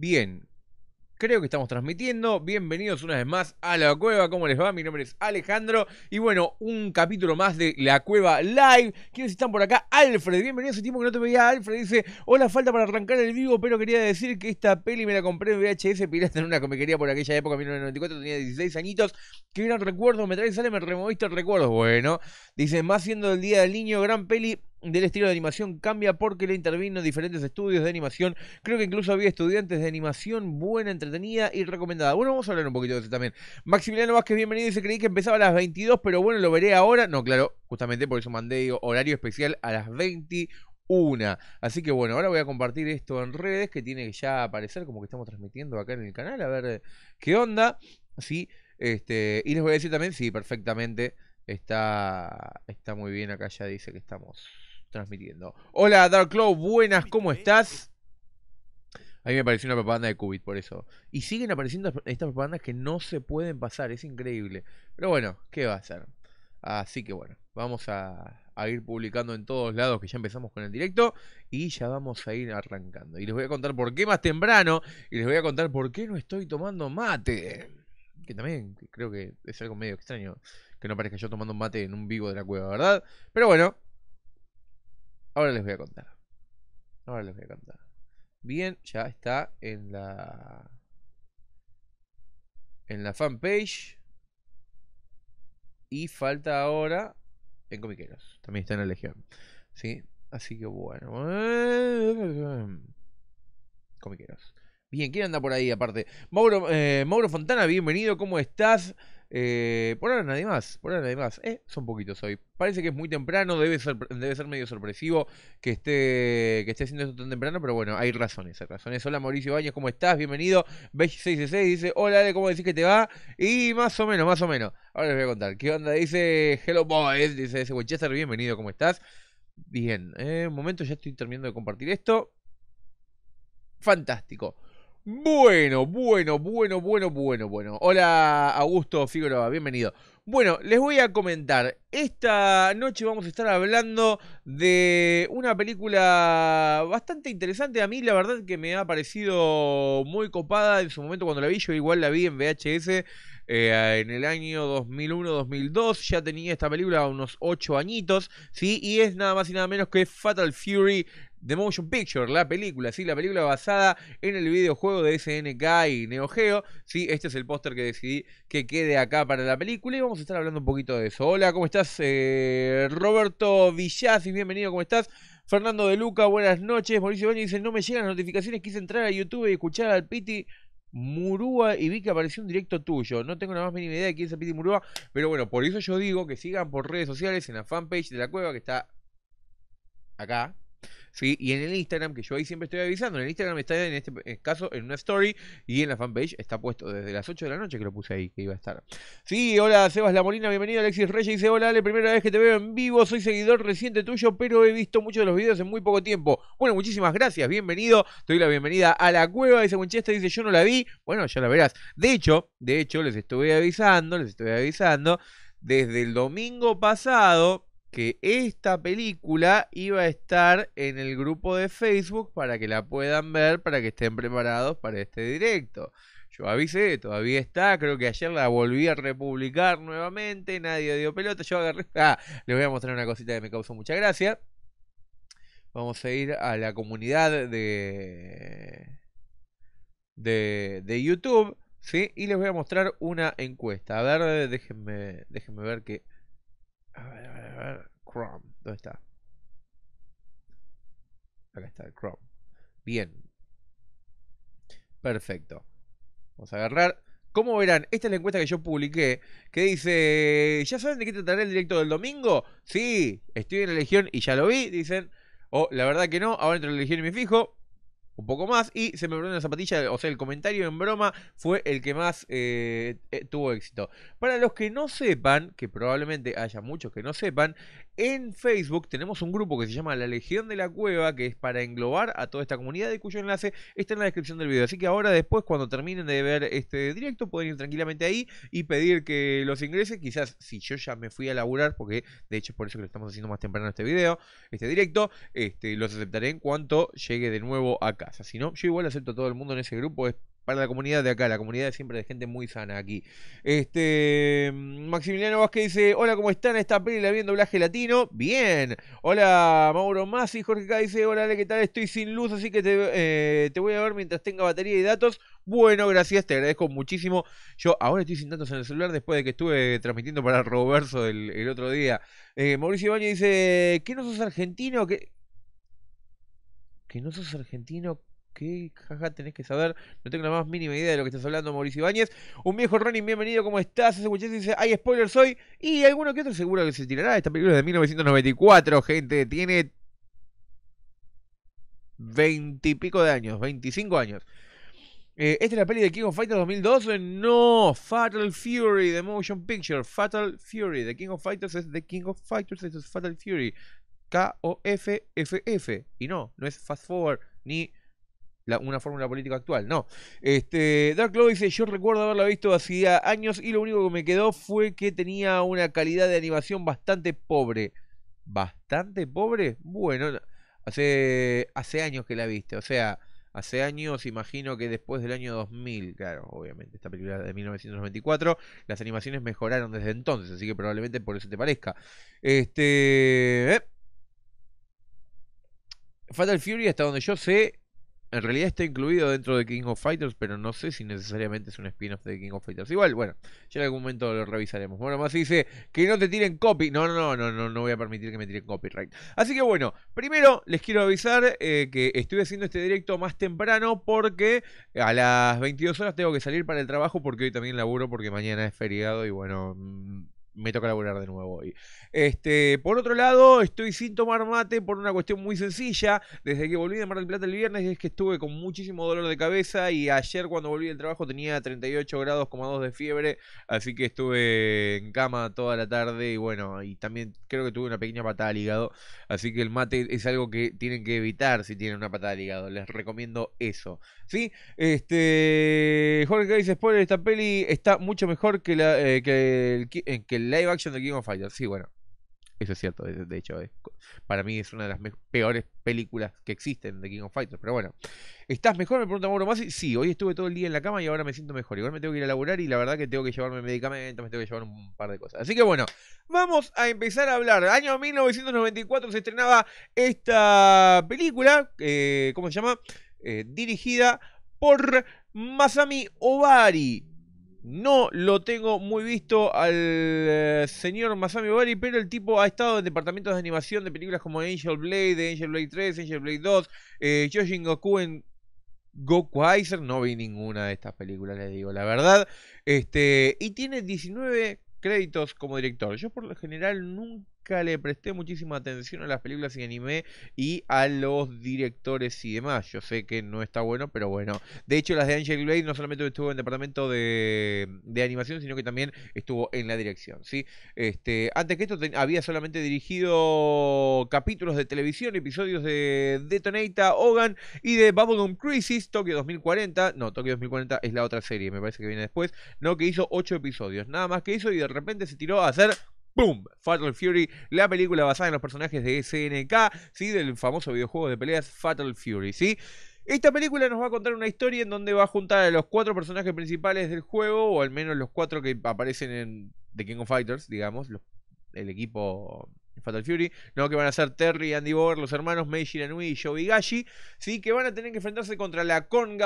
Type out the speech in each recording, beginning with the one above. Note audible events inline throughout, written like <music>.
Bien, creo que estamos transmitiendo. Bienvenidos una vez más a La Cueva. ¿Cómo les va? Mi nombre es Alejandro. Y bueno, un capítulo más de La Cueva Live. ¿Quiénes están por acá? Alfred, bienvenido. ese tiempo que no te veía. Alfred dice: Hola, falta para arrancar el vivo, pero quería decir que esta peli me la compré en VHS pirata en una comiquería por aquella época, 1994. Tenía 16 añitos. Qué gran recuerdo. Me trae sale, me removiste el recuerdo. Bueno, dice: Más siendo el día del niño, gran peli del estilo de animación cambia porque le intervino diferentes estudios de animación. Creo que incluso había estudiantes de animación buena, entretenida y recomendada. Bueno, vamos a hablar un poquito de eso también. Maximiliano Vázquez, bienvenido. Dice, creí que empezaba a las 22, pero bueno, lo veré ahora. No, claro, justamente por eso mandé horario especial a las 21. Así que bueno, ahora voy a compartir esto en redes que tiene que ya aparecer como que estamos transmitiendo acá en el canal. A ver eh, qué onda. Sí, este, y les voy a decir también, sí, perfectamente. Está, está muy bien acá, ya dice que estamos transmitiendo. Hola Dark Cloud, buenas, ¿cómo estás? A mí me apareció una propaganda de Cubit, por eso. Y siguen apareciendo estas propagandas que no se pueden pasar, es increíble. Pero bueno, ¿qué va a hacer? Así que bueno, vamos a, a ir publicando en todos lados que ya empezamos con el directo y ya vamos a ir arrancando. Y les voy a contar por qué más temprano y les voy a contar por qué no estoy tomando mate. Que también creo que es algo medio extraño que no parezca yo tomando mate en un vivo de la cueva, ¿verdad? Pero bueno, Ahora les voy a contar. Ahora les voy a contar. Bien, ya está en la. En la fanpage. Y falta ahora en Comiqueros. También está en la Legión. ¿Sí? Así que bueno. Comiqueros. Bien, ¿quién anda por ahí aparte? Mauro, eh, Mauro Fontana, bienvenido, ¿cómo estás? Eh, por ahora nadie más, por ahora nadie más. Eh, son poquitos hoy. Parece que es muy temprano, debe ser, debe ser medio sorpresivo que esté, que esté haciendo esto tan temprano, pero bueno, hay razones, hay razones. Hola Mauricio Baños, ¿cómo estás? Bienvenido. B666 dice, hola Ale, ¿cómo decís que te va? Y más o menos, más o menos. Ahora les voy a contar. ¿Qué onda? Dice, hello boys, dice ese Winchester, bienvenido, ¿cómo estás? Bien, eh, un momento, ya estoy terminando de compartir esto. Fantástico. Bueno, bueno, bueno, bueno, bueno, bueno. Hola Augusto Figueroa, bienvenido. Bueno, les voy a comentar. Esta noche vamos a estar hablando de una película bastante interesante. A mí la verdad que me ha parecido muy copada en su momento cuando la vi. Yo igual la vi en VHS eh, en el año 2001-2002. Ya tenía esta película unos 8 añitos, ¿sí? Y es nada más y nada menos que Fatal Fury The Motion Picture, la película, sí, la película basada en el videojuego de SNK y Neo Geo. Sí, este es el póster que decidí que quede acá para la película y vamos a estar hablando un poquito de eso. Hola, ¿cómo estás? Eh, Roberto Villazzi, bienvenido, ¿cómo estás? Fernando de Luca, buenas noches. Mauricio Baño dice, no me llegan las notificaciones, quise entrar a YouTube y escuchar al Piti. Murúa y vi que apareció un directo tuyo. No tengo la más mínima idea de quién es el Piti Murúa, pero bueno, por eso yo digo que sigan por redes sociales en la fanpage de la cueva que está acá, y en el Instagram, que yo ahí siempre estoy avisando, en el Instagram está en este, este caso en una story y en la fanpage está puesto desde las 8 de la noche que lo puse ahí, que iba a estar. Sí, hola Sebas La Molina, bienvenido Alexis Reyes, dice hola la primera vez que te veo en vivo, soy seguidor reciente tuyo, pero he visto muchos de los videos en muy poco tiempo. Bueno, muchísimas gracias, bienvenido, te doy la bienvenida a la cueva, dice Winchester, dice yo no la vi, bueno, ya la verás. De hecho, de hecho, les estuve avisando, les estoy avisando, desde el domingo pasado, que esta película iba a estar en el grupo de Facebook para que la puedan ver, para que estén preparados para este directo. Yo avisé, todavía está, creo que ayer la volví a republicar nuevamente, nadie dio pelota, yo agarré... <laughs> Ah, les voy a mostrar una cosita que me causó mucha gracia. Vamos a ir a la comunidad de... de, YouTube, ¿sí? Y les voy a mostrar una encuesta. A ver, déjenme, déjenme ver que... A ver, a ver, a Chrome. ¿Dónde está? Acá está el Chrome. Bien. Perfecto. Vamos a agarrar. Como verán, esta es la encuesta que yo publiqué, que dice, ¿ya saben de qué trataré el directo del domingo? Sí, estoy en la Legión y ya lo vi, dicen. O la verdad que no, ahora entro en la Legión y me fijo un poco más. Y se me perdió la zapatilla, o sea, el comentario en broma fue el que más eh, eh, tuvo éxito. Para los que no sepan, que probablemente haya muchos que no sepan, en Facebook tenemos un grupo que se llama La Legión de la Cueva, que es para englobar a toda esta comunidad y cuyo enlace está en la descripción del video. Así que ahora después, cuando terminen de ver este directo, pueden ir tranquilamente ahí y pedir que los ingrese. Quizás si yo ya me fui a laburar, porque de hecho es por eso que lo estamos haciendo más temprano este video, este directo, este, los aceptaré en cuanto llegue de nuevo a casa. Si no, yo igual acepto a todo el mundo en ese grupo, para la comunidad de acá, la comunidad siempre de gente muy sana aquí. Este mm, Maximiliano Vázquez dice, hola, ¿cómo están? Esta peli la viendo latino. Bien. Hola, Mauro Masi. Jorge K dice, hola, ¿qué tal? Estoy sin luz, así que eh, te, voy a ver mientras tenga batería y datos. Bueno, gracias, te agradezco muchísimo. Yo ahora estoy sin datos en el celular después de que estuve transmitiendo para Roberto el, otro día. Eh, Mauricio Ibañez dice, ¿qué no sos argentino? ¿Qué, que no sos argentino? ¿Qué jaja tenés que saber? No tengo la más mínima idea de lo que estás hablando, Mauricio Ibáñez. Un viejo Ronin, bienvenido, ¿cómo estás? Ese muchacho dice, hay spoilers hoy. Y alguno que otro seguro que se tirará. Esta película es de 1994, gente. Tiene veintipico de años, 25 años. Eh, ¿Esta es la peli de King of Fighters 2012? No, Fatal Fury The Motion Picture. Fatal Fury, The King of Fighters es The King of Fighters, es Fatal Fury. k o f f -F. Y no, no es Fast Forward ni una fórmula política actual, no. Este, Dark Claw dice, yo recuerdo haberla visto hacía años y lo único que me quedó fue que tenía una calidad de animación bastante pobre. ¿Bastante pobre? Bueno, hace, hace años que la viste, o sea... Hace años, imagino que después del año 2000, claro, obviamente, esta película de 1994, las animaciones mejoraron desde entonces, así que probablemente por eso te parezca. Este. Eh. Fatal Fury, hasta donde yo sé, en realidad está incluido dentro de King of Fighters, pero no sé si necesariamente es un spin-off de King of Fighters. Igual, bueno, ya en algún momento lo revisaremos. Bueno, más dice que no te tiren copy. No, no, no, no, no voy a permitir que me tiren copyright. Así que bueno, primero les quiero avisar eh, que estoy haciendo este directo más temprano porque a las 22 horas tengo que salir para el trabajo porque hoy también laburo porque mañana es feriado y bueno... Mm, me toca laburar de nuevo hoy. Este, por otro lado, estoy sin tomar mate por una cuestión muy sencilla. Desde que volví de Mar del Plata el viernes es que estuve con muchísimo dolor de cabeza y ayer cuando volví del trabajo tenía 38 grados, de fiebre, así que estuve en cama toda la tarde y bueno, y también creo que tuve una pequeña patada al hígado, así que el mate es algo que tienen que evitar si tienen una patada al hígado. Les recomiendo eso. ¿Sí? Este, Jorge dice, spoiler, esta peli está mucho mejor que la que eh, que el live action de King of Fighters. Sí, bueno. Eso es cierto, de, hecho, para mí es una de las peores películas que existen de King of Fighters. Pero bueno, ¿estás mejor? Me pregunta Mauro más. Sí, hoy estuve todo el día en la cama y ahora me siento mejor. Igual me tengo que ir a laburar y la verdad que tengo que llevarme medicamentos, me tengo que llevar un par de cosas. Así que bueno, vamos a empezar a hablar. Año 1994 se estrenaba esta película, eh, ¿cómo se llama? Eh, dirigida por Masami Obari. No lo tengo muy visto al eh, señor Masami Obari, pero el tipo ha estado en departamentos de animación de películas como Angel Blade, Angel Blade 3, Angel Blade 2, eh, Goku en Goku No vi ninguna de estas películas, les digo la verdad. Este, y tiene 19 créditos como director. Yo por lo general nunca le presté muchísima atención a las películas y anime y a los directores y demás. Yo sé que no está bueno, pero bueno. De hecho, las de Angel Blade no solamente estuvo en departamento de, animación, sino que también estuvo en la dirección, ¿sí? Este, antes que esto había solamente dirigido capítulos de televisión, episodios de Detonator, Hogan y de Babylon Crisis, Tokio 2040. No, Tokio 2040 es la otra serie, me parece que viene después. No, que hizo 8 episodios, nada más que hizo y de repente se tiró a hacer ¡Boom! Fatal Fury, la película basada en los personajes de SNK, ¿sí? Del famoso videojuego de peleas Fatal Fury, ¿sí? Esta película nos va a contar una historia en donde va a juntar a los cuatro personajes principales del juego, o al menos los cuatro que aparecen en The King of Fighters, digamos, el equipo Fatal Fury, ¿no? Que van a ser Terry, Andy Bauer, los hermanos Meiji Ranui y Joe ¿sí? Que van a tener que enfrentarse contra la Con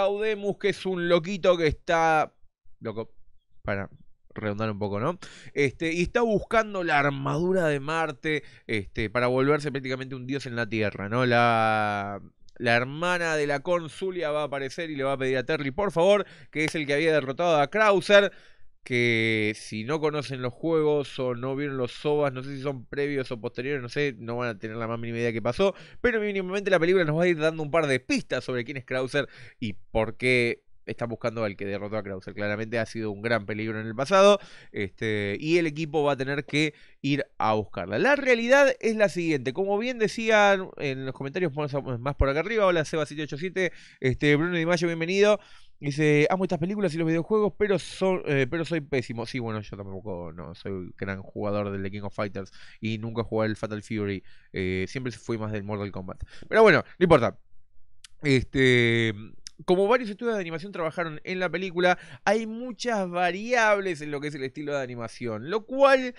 que es un loquito que está... Loco, para, redondar un poco, ¿no? Este, y está buscando la armadura de Marte este, para volverse prácticamente un dios en la Tierra, ¿no? La, la hermana de la consulia va a aparecer y le va a pedir a Terry, por favor, que es el que había derrotado a Krauser. Que si no conocen los juegos o no vieron los SOBAs, no sé si son previos o posteriores, no sé, no van a tener la más mínima idea que pasó. Pero mínimamente la película nos va a ir dando un par de pistas sobre quién es Krauser y por qué está buscando al que derrotó a Krauser. Claramente ha sido un gran peligro en el pasado este, y el equipo va a tener que ir a buscarla. La realidad es la siguiente, como bien decían en los comentarios más, por acá arriba, hola Seba787, este, Bruno Di Mayo, bienvenido. Dice, amo estas películas y los videojuegos, pero, son, eh, pero soy pésimo. Sí, bueno, yo tampoco no soy gran jugador de The King of Fighters y nunca jugué el Fatal Fury. Eh, siempre fui más del Mortal Kombat. Pero bueno, no importa. Este, como varios estudios de animación trabajaron en la película, hay muchas variables en lo que es el estilo de animación, lo cual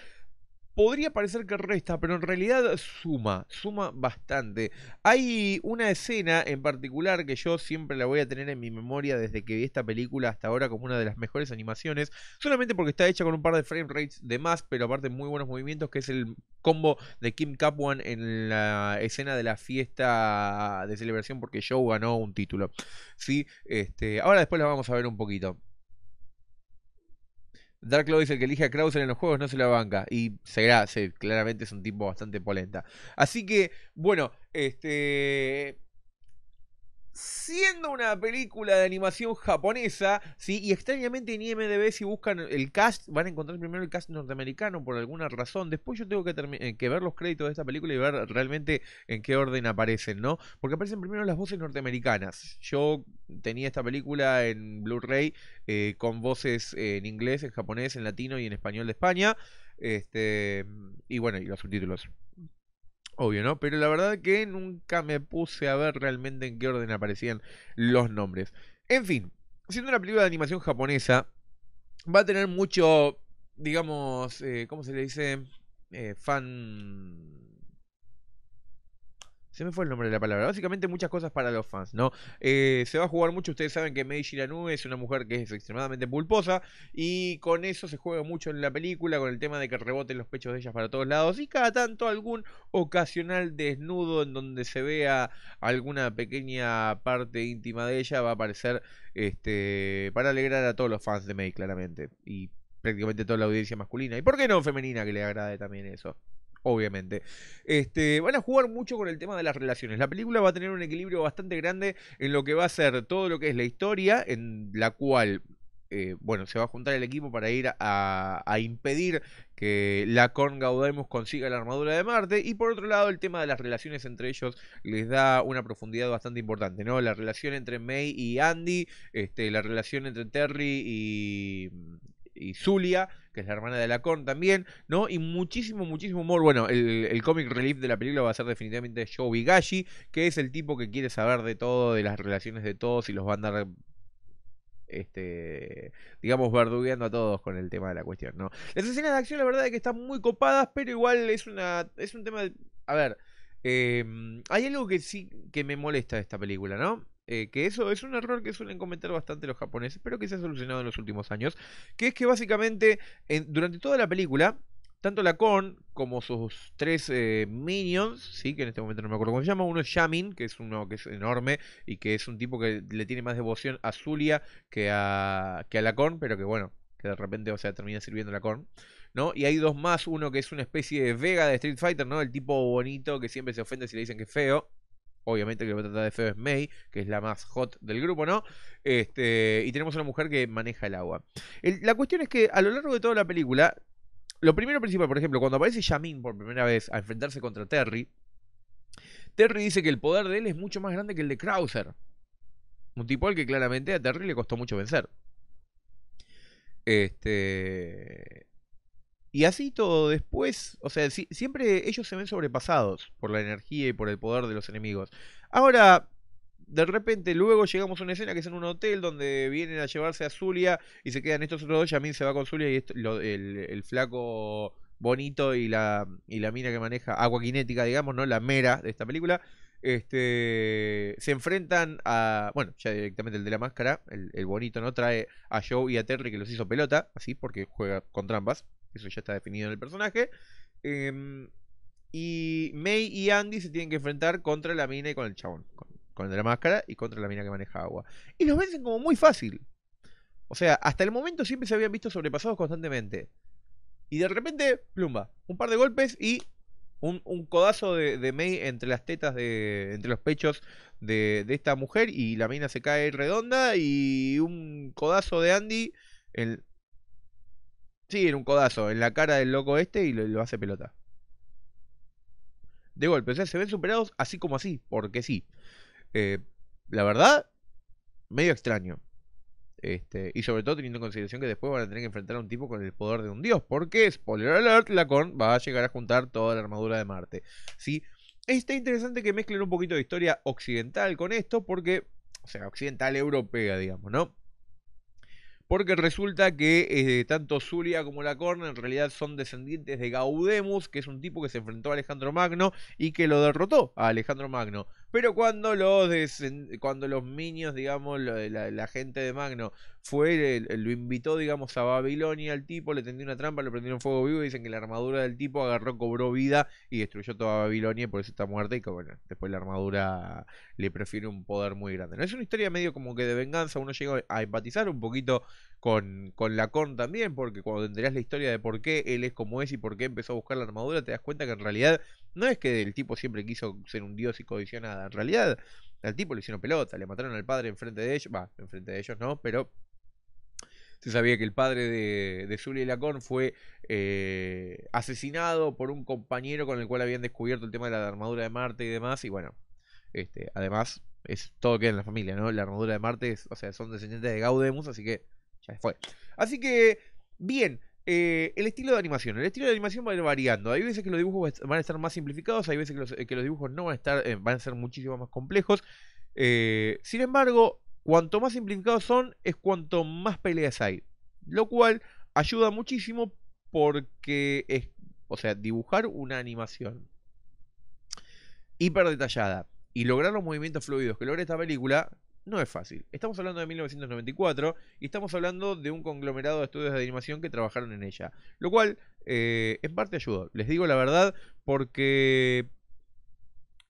podría parecer que resta, pero en realidad suma, suma bastante. Hay una escena en particular que yo siempre la voy a tener en mi memoria desde que vi esta película hasta ahora como una de las mejores animaciones, solamente porque está hecha con un par de frame rates de más, pero aparte muy buenos movimientos, que es el combo de Kim Capuan en la escena de la fiesta de celebración porque Joe ganó un título. ¿sí? Este, ahora después la vamos a ver un poquito. Dark Lord dice el que elige a Krauser en los juegos, no se la banca. Y será, claramente es un tipo bastante polenta. Así que, bueno, este siendo una película de animación japonesa, ¿sí? y extrañamente en IMDB si buscan el cast, van a encontrar primero el cast norteamericano por alguna razón, después yo tengo que, eh, que ver los créditos de esta película y ver realmente en qué orden aparecen, ¿no? Porque aparecen primero las voces norteamericanas. Yo tenía esta película en Blu-ray eh, con voces en inglés, en japonés, en latino y en español de España, este, y bueno, y los subtítulos Obvio, ¿no? Pero la verdad que nunca me puse a ver realmente en qué orden aparecían los nombres. En fin, siendo una película de animación japonesa, va a tener mucho, digamos, eh, ¿cómo se le dice? Eh, fan se me fue el nombre de la palabra. Básicamente muchas cosas para los fans, ¿no? Eh, se va a jugar mucho. Ustedes saben que Mei Shiranu es una mujer que es extremadamente pulposa. Y con eso se juega mucho en la película. Con el tema de que reboten los pechos de ellas para todos lados. Y cada tanto algún ocasional desnudo en donde se vea alguna pequeña parte íntima de ella. Va a aparecer este, para alegrar a todos los fans de Mei, claramente. Y prácticamente toda la audiencia masculina. ¿Y por qué no femenina que le agrade también eso? obviamente. Este, van a jugar mucho con el tema de las relaciones. La película va a tener un equilibrio bastante grande en lo que va a ser todo lo que es la historia, en la cual eh, bueno, se va a juntar el equipo para ir a, impedir que la Con Gaudemus consiga la armadura de Marte. Y por otro lado, el tema de las relaciones entre ellos les da una profundidad bastante importante, ¿no? La relación entre May y Andy, este, la relación entre Terry y, y Zulia que es la hermana de con también, ¿no? Y muchísimo, muchísimo humor. Bueno, el, el cómic relief de la película va a ser definitivamente Joe Bigashi, que es el tipo que quiere saber de todo, de las relaciones de todos y los va a andar este, digamos, verdugueando a todos con el tema de la cuestión, ¿no? Las escenas de acción, la verdad que están muy copadas, pero igual es una. es un tema. De, a ver. Em, hay algo que sí que me molesta de esta película, ¿no? Eh, que eso es un error que suelen cometer bastante los japoneses, pero que se ha solucionado en los últimos años, que es que básicamente durante toda la película, tanto la como sus tres eh, minions, sí, que en este momento no me acuerdo cómo se llama, uno es Yamin, que es uno que es enorme y que es un tipo que le tiene más devoción a Zulia que a, que a la pero que bueno, que de repente, o sea, termina sirviendo la con ¿No? Y hay dos más, uno que es una especie de Vega de Street Fighter, ¿no? El tipo bonito que siempre se ofende si le dicen que es feo obviamente que lo tratar de feo es May, que es la más hot del grupo, ¿no? Este, y tenemos una mujer que maneja el agua. la cuestión es que a lo largo de toda la película, lo primero principal, por ejemplo, cuando aparece Yamin por primera vez a enfrentarse contra Terry, Terry dice que el poder de él es mucho más grande que el de Krauser. Un tipo al que claramente a Terry le costó mucho vencer. Este. Y así todo después, o sea, siempre ellos se ven sobrepasados por la energía y por el poder de los enemigos. Ahora, de repente, luego llegamos a una escena que es en un hotel donde vienen a llevarse a Zulia y se quedan estos otros dos. Yamin se va con Zulia y el, flaco bonito y la, mina que maneja agua cinética, digamos, ¿no? La mera de esta película. Este, se enfrentan a. Bueno, ya directamente el de la máscara, el, el bonito, ¿no? Trae a Joe y a Terry que los hizo pelota, así, porque juega con trampas. Eso ya está definido en el personaje. Em, y May y Andy se tienen que enfrentar contra la mina y con el chabón. Con, el de la máscara y contra la mina que maneja agua. Y los vencen como muy fácil. O sea, hasta el momento siempre se habían visto sobrepasados constantemente. Y de repente, plumba, un par de golpes y un, codazo de, May entre las tetas, de, entre los pechos de, de, esta mujer y la mina se cae redonda y un codazo de Andy en un codazo, en la cara del loco este y lo, hace pelota. De golpe, se ven superados así como así, porque sí. Eh, la verdad, medio extraño. Este, y sobre todo teniendo en consideración que después van a tener que enfrentar a un tipo con el poder de un dios. Porque, spoiler alert, Lacon va a llegar a juntar toda la armadura de Marte. ¿sí? Está interesante que mezclen un poquito de historia occidental con esto, porque, o sea, occidental europea, digamos, ¿no? Porque resulta que eh, tanto Zulia como la Corna en realidad son descendientes de Gaudemus, que es un tipo que se enfrentó a Alejandro Magno y que lo derrotó a Alejandro Magno. Pero cuando los, cuando los digamos, la, gente de Magno fue, lo invitó, digamos, a Babilonia al tipo, le tendió una trampa, le prendieron fuego vivo y dicen que la armadura del tipo agarró, cobró vida y destruyó toda Babilonia y por eso está muerta y que bueno, después la armadura le prefiere un poder muy grande. Es una historia medio como que de venganza, uno llega a empatizar un poquito con, con también, porque cuando enterás la historia de por qué él es como es y por qué empezó a buscar la armadura, te das cuenta que en realidad no es que el tipo siempre quiso ser un dios y codició En realidad, al tipo le hicieron pelota, le mataron al padre enfrente de ellos. Va, enfrente de ellos no, pero se sabía que el padre de, de Zulia y Lacón fue eh, asesinado por un compañero con el cual habían descubierto el tema de la armadura de Marte y demás. Y bueno, este, además, es todo queda en la familia, ¿no? La armadura de Marte, o sea, son descendientes de Gaudemus, así que ya fue. Así que, bien, eh, el estilo de animación. El estilo de animación va a ir variando. Hay veces que los dibujos van a estar más simplificados, hay veces que los, eh, dibujos no van a estar, eh, van a ser muchísimo más complejos. sin embargo, cuanto más simplificados son, es cuanto más peleas hay. Lo cual ayuda muchísimo porque es, o sea, dibujar una animación hiper detallada y lograr los movimientos fluidos que logra esta película no es fácil. Estamos hablando de 1994 y estamos hablando de un conglomerado de estudios de animación que trabajaron en ella. Lo cual, eh, en parte ayudó. Les digo la verdad, porque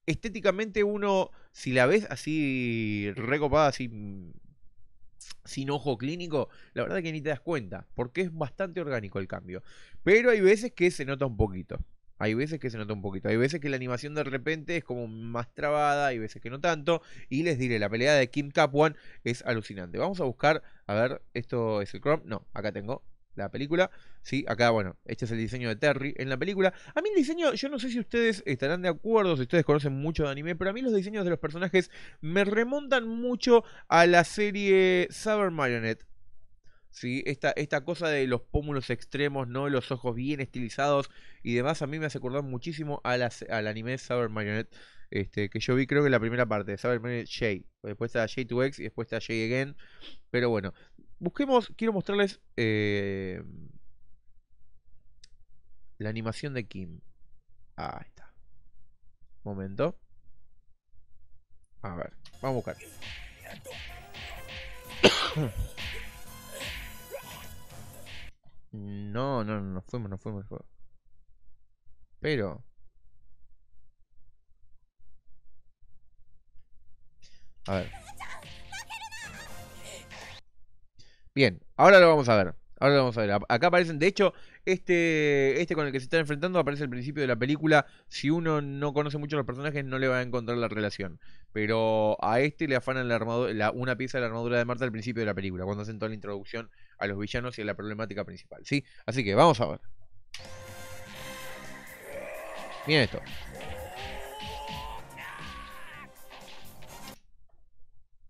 estéticamente uno, si la ves así recopada, así mm, sin ojo clínico, la verdad que ni te das cuenta, porque es bastante orgánico el cambio. Pero hay veces que se nota un poquito. Hay veces que se nota un poquito. Hay veces que la animación de repente es como más trabada, hay veces que no tanto. Y les diré, la pelea de Kim Capwan es alucinante. Vamos a buscar, a ver, esto es el Chrome. No, acá tengo la película. Sí, acá, bueno, este es el diseño de Terry en la película. A mí el diseño, yo no sé si ustedes estarán de acuerdo, si ustedes conocen mucho de anime, pero a mí los diseños de los personajes me remontan mucho a la serie Cyber Marionette. ¿sí? Esta, cosa de los pómulos extremos, ¿no? Los ojos bien estilizados y demás, a mí me hace acordar muchísimo a al anime Saber Marionette, este, que yo vi creo que la primera parte, Saber Marionette Jay. Después está J2X y después está Jay Again. Pero bueno, busquemos, quiero mostrarles eh, la animación de Kim. Ah, ahí está. Momento. A ver, vamos a buscar. <coughs> <coughs> No, no, no, nos fuimos, nos fuimos. Pero... A ver. Bien, ahora lo vamos a ver. Ahora lo vamos a ver. Acá aparecen, de hecho, este, este con el que se está enfrentando aparece al principio de la película. Si uno no conoce mucho a los personajes, no le va a encontrar la relación. Pero a este le afanan la, una pieza de la armadura de Marta al principio de la película, cuando hacen toda la introducción a los villanos y a la problemática principal, ¿sí? Así que vamos a ver. Miren esto.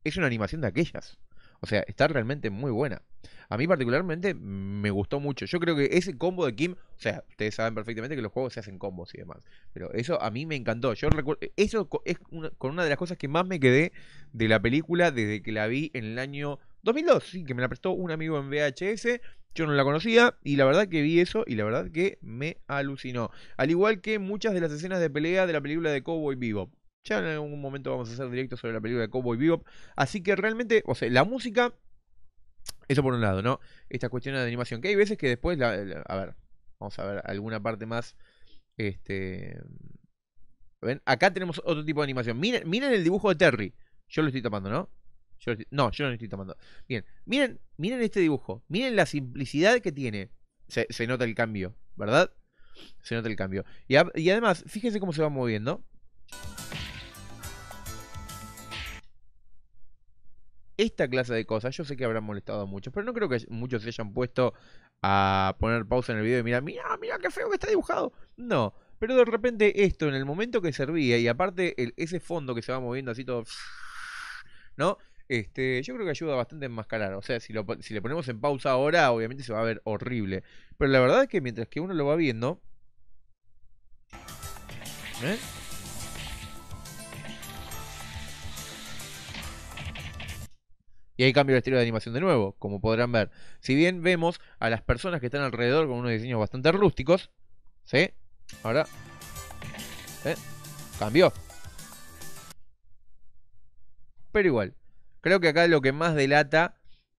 Es una animación de aquellas. O sea, está realmente muy buena. A mí particularmente me gustó mucho. Yo creo que ese combo de Kim, o sea, ustedes saben perfectamente que los juegos se hacen combos y demás. Pero eso a mí me encantó. Yo recuerdo, eso es con una de las cosas que más me quedé de la película desde que la vi en el año 2002, sí, que me la prestó un amigo en VHS. Yo no la conocía y la verdad que vi eso y la verdad que me alucinó. Al igual que muchas de las escenas de pelea de la película de Cowboy Bebop. Ya en algún momento vamos a hacer directo sobre la película de Cowboy Bebop. Así que realmente, o sea, la música... Eso por un lado, ¿no? Esta cuestión de animación. Que hay veces que después... La, a ver, vamos a ver alguna parte más... Este... ¿Ven? Acá tenemos otro tipo de animación. Miren, miren el dibujo de Terry. Yo lo estoy tapando, ¿no? no, yo no lo estoy tomando. Bien, miren, miren este dibujo. Miren la simplicidad que tiene. Se, nota el cambio, ¿verdad? Se nota el cambio. Y, además, fíjense cómo se va moviendo. esta clase de cosas, yo sé que habrán molestado a muchos, pero no creo que muchos se hayan puesto a poner pausa en el video y mirar, mira, mira qué feo que está dibujado. No, pero de repente esto, en el momento que servía, y aparte ese fondo que se va moviendo así todo, ¿no? Este, yo creo que ayuda bastante a enmascarar. O sea, si, le ponemos en pausa ahora, obviamente se va a ver horrible. Pero la verdad es que mientras que uno lo va viendo... ¿eh? Y ahí cambio el estilo de animación de nuevo, como podrán ver. Si bien vemos a las personas que están alrededor con unos diseños bastante rústicos, ¿sí? Ahora, ¿eh? Cambió. Pero igual, Creo que acá lo que más delata.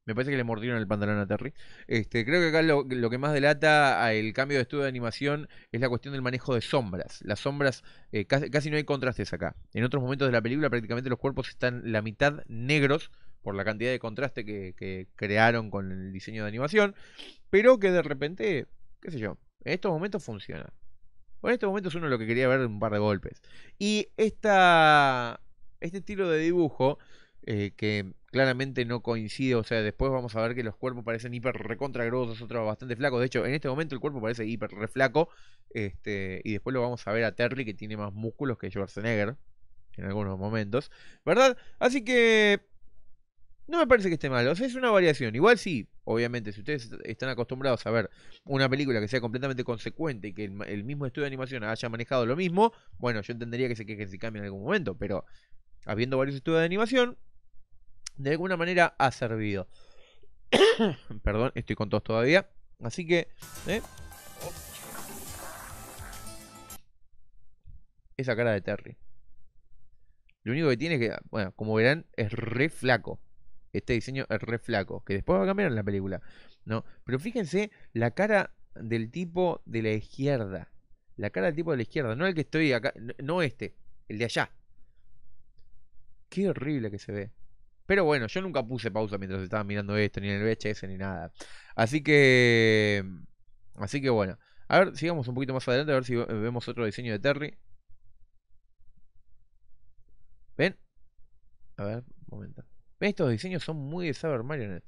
Me parece que le mordieron el pantalón a Terry. Este, creo que acá lo, que más delata el cambio de estudio de animación es la cuestión del manejo de sombras. Las sombras, eh, casi, no hay contrastes acá. En otros momentos de la película prácticamente los cuerpos están la mitad negros por la cantidad de contraste que, crearon con el diseño de animación. Pero que de repente, qué sé yo, en estos momentos funciona. Bueno, en estos momentos uno lo que quería ver un par de golpes. Y esta, este estilo de dibujo eh, que claramente no coincide. O sea, después vamos a ver que los cuerpos parecen hiper recontra grosos, otros bastante flacos. De hecho, en este momento el cuerpo parece hiper reflaco. Este, y después lo vamos a ver a Terry, que tiene más músculos que Schwarzenegger en algunos momentos, ¿verdad? Así que no me parece que esté mal, o sea, es una variación. Igual sí, obviamente, si ustedes están acostumbrados a ver una película que sea completamente consecuente y que el, mismo estudio de animación haya manejado lo mismo, bueno, yo entendería que se quejen si cambia en algún momento, pero habiendo varios estudios de animación, de alguna manera ha servido. <coughs> Perdón, estoy con tos todavía. Así que... ¿eh? Esa cara de Terry. Lo único que tiene es que, bueno, como verán, es re flaco. Este diseño es re flaco. Que después va a cambiar en la película. ¿no? Pero fíjense la cara del tipo de la izquierda. La cara del tipo de la izquierda. No el que estoy acá. No este. El de allá. Qué horrible que se ve. Pero bueno, yo nunca puse pausa mientras estaba mirando esto, ni en el VHS, ni nada. Así que. Así que bueno. A ver, sigamos un poquito más adelante, a ver si vemos otro diseño de Terry. ¿Ven? A ver, un momento. Estos diseños son muy de Saber Marionette.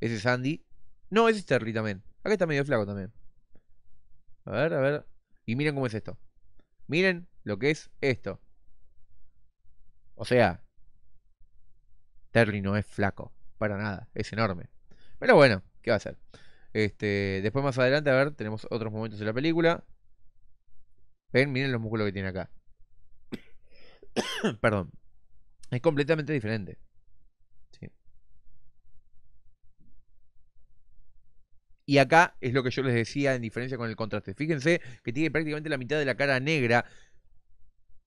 Ese es Andy. No, ese es Terry también. Acá está medio flaco también. A ver, a ver. Y miren cómo es esto. Miren lo que es esto. O sea, Terry no es flaco, para nada, es enorme. Pero bueno, ¿qué va a hacer? Este, después más adelante, a ver, tenemos otros momentos de la película. Ven, miren los músculos que tiene acá. <coughs> Perdón. Es completamente diferente. Sí. Y acá es lo que yo les decía en diferencia con el contraste. Fíjense que tiene prácticamente la mitad de la cara negra.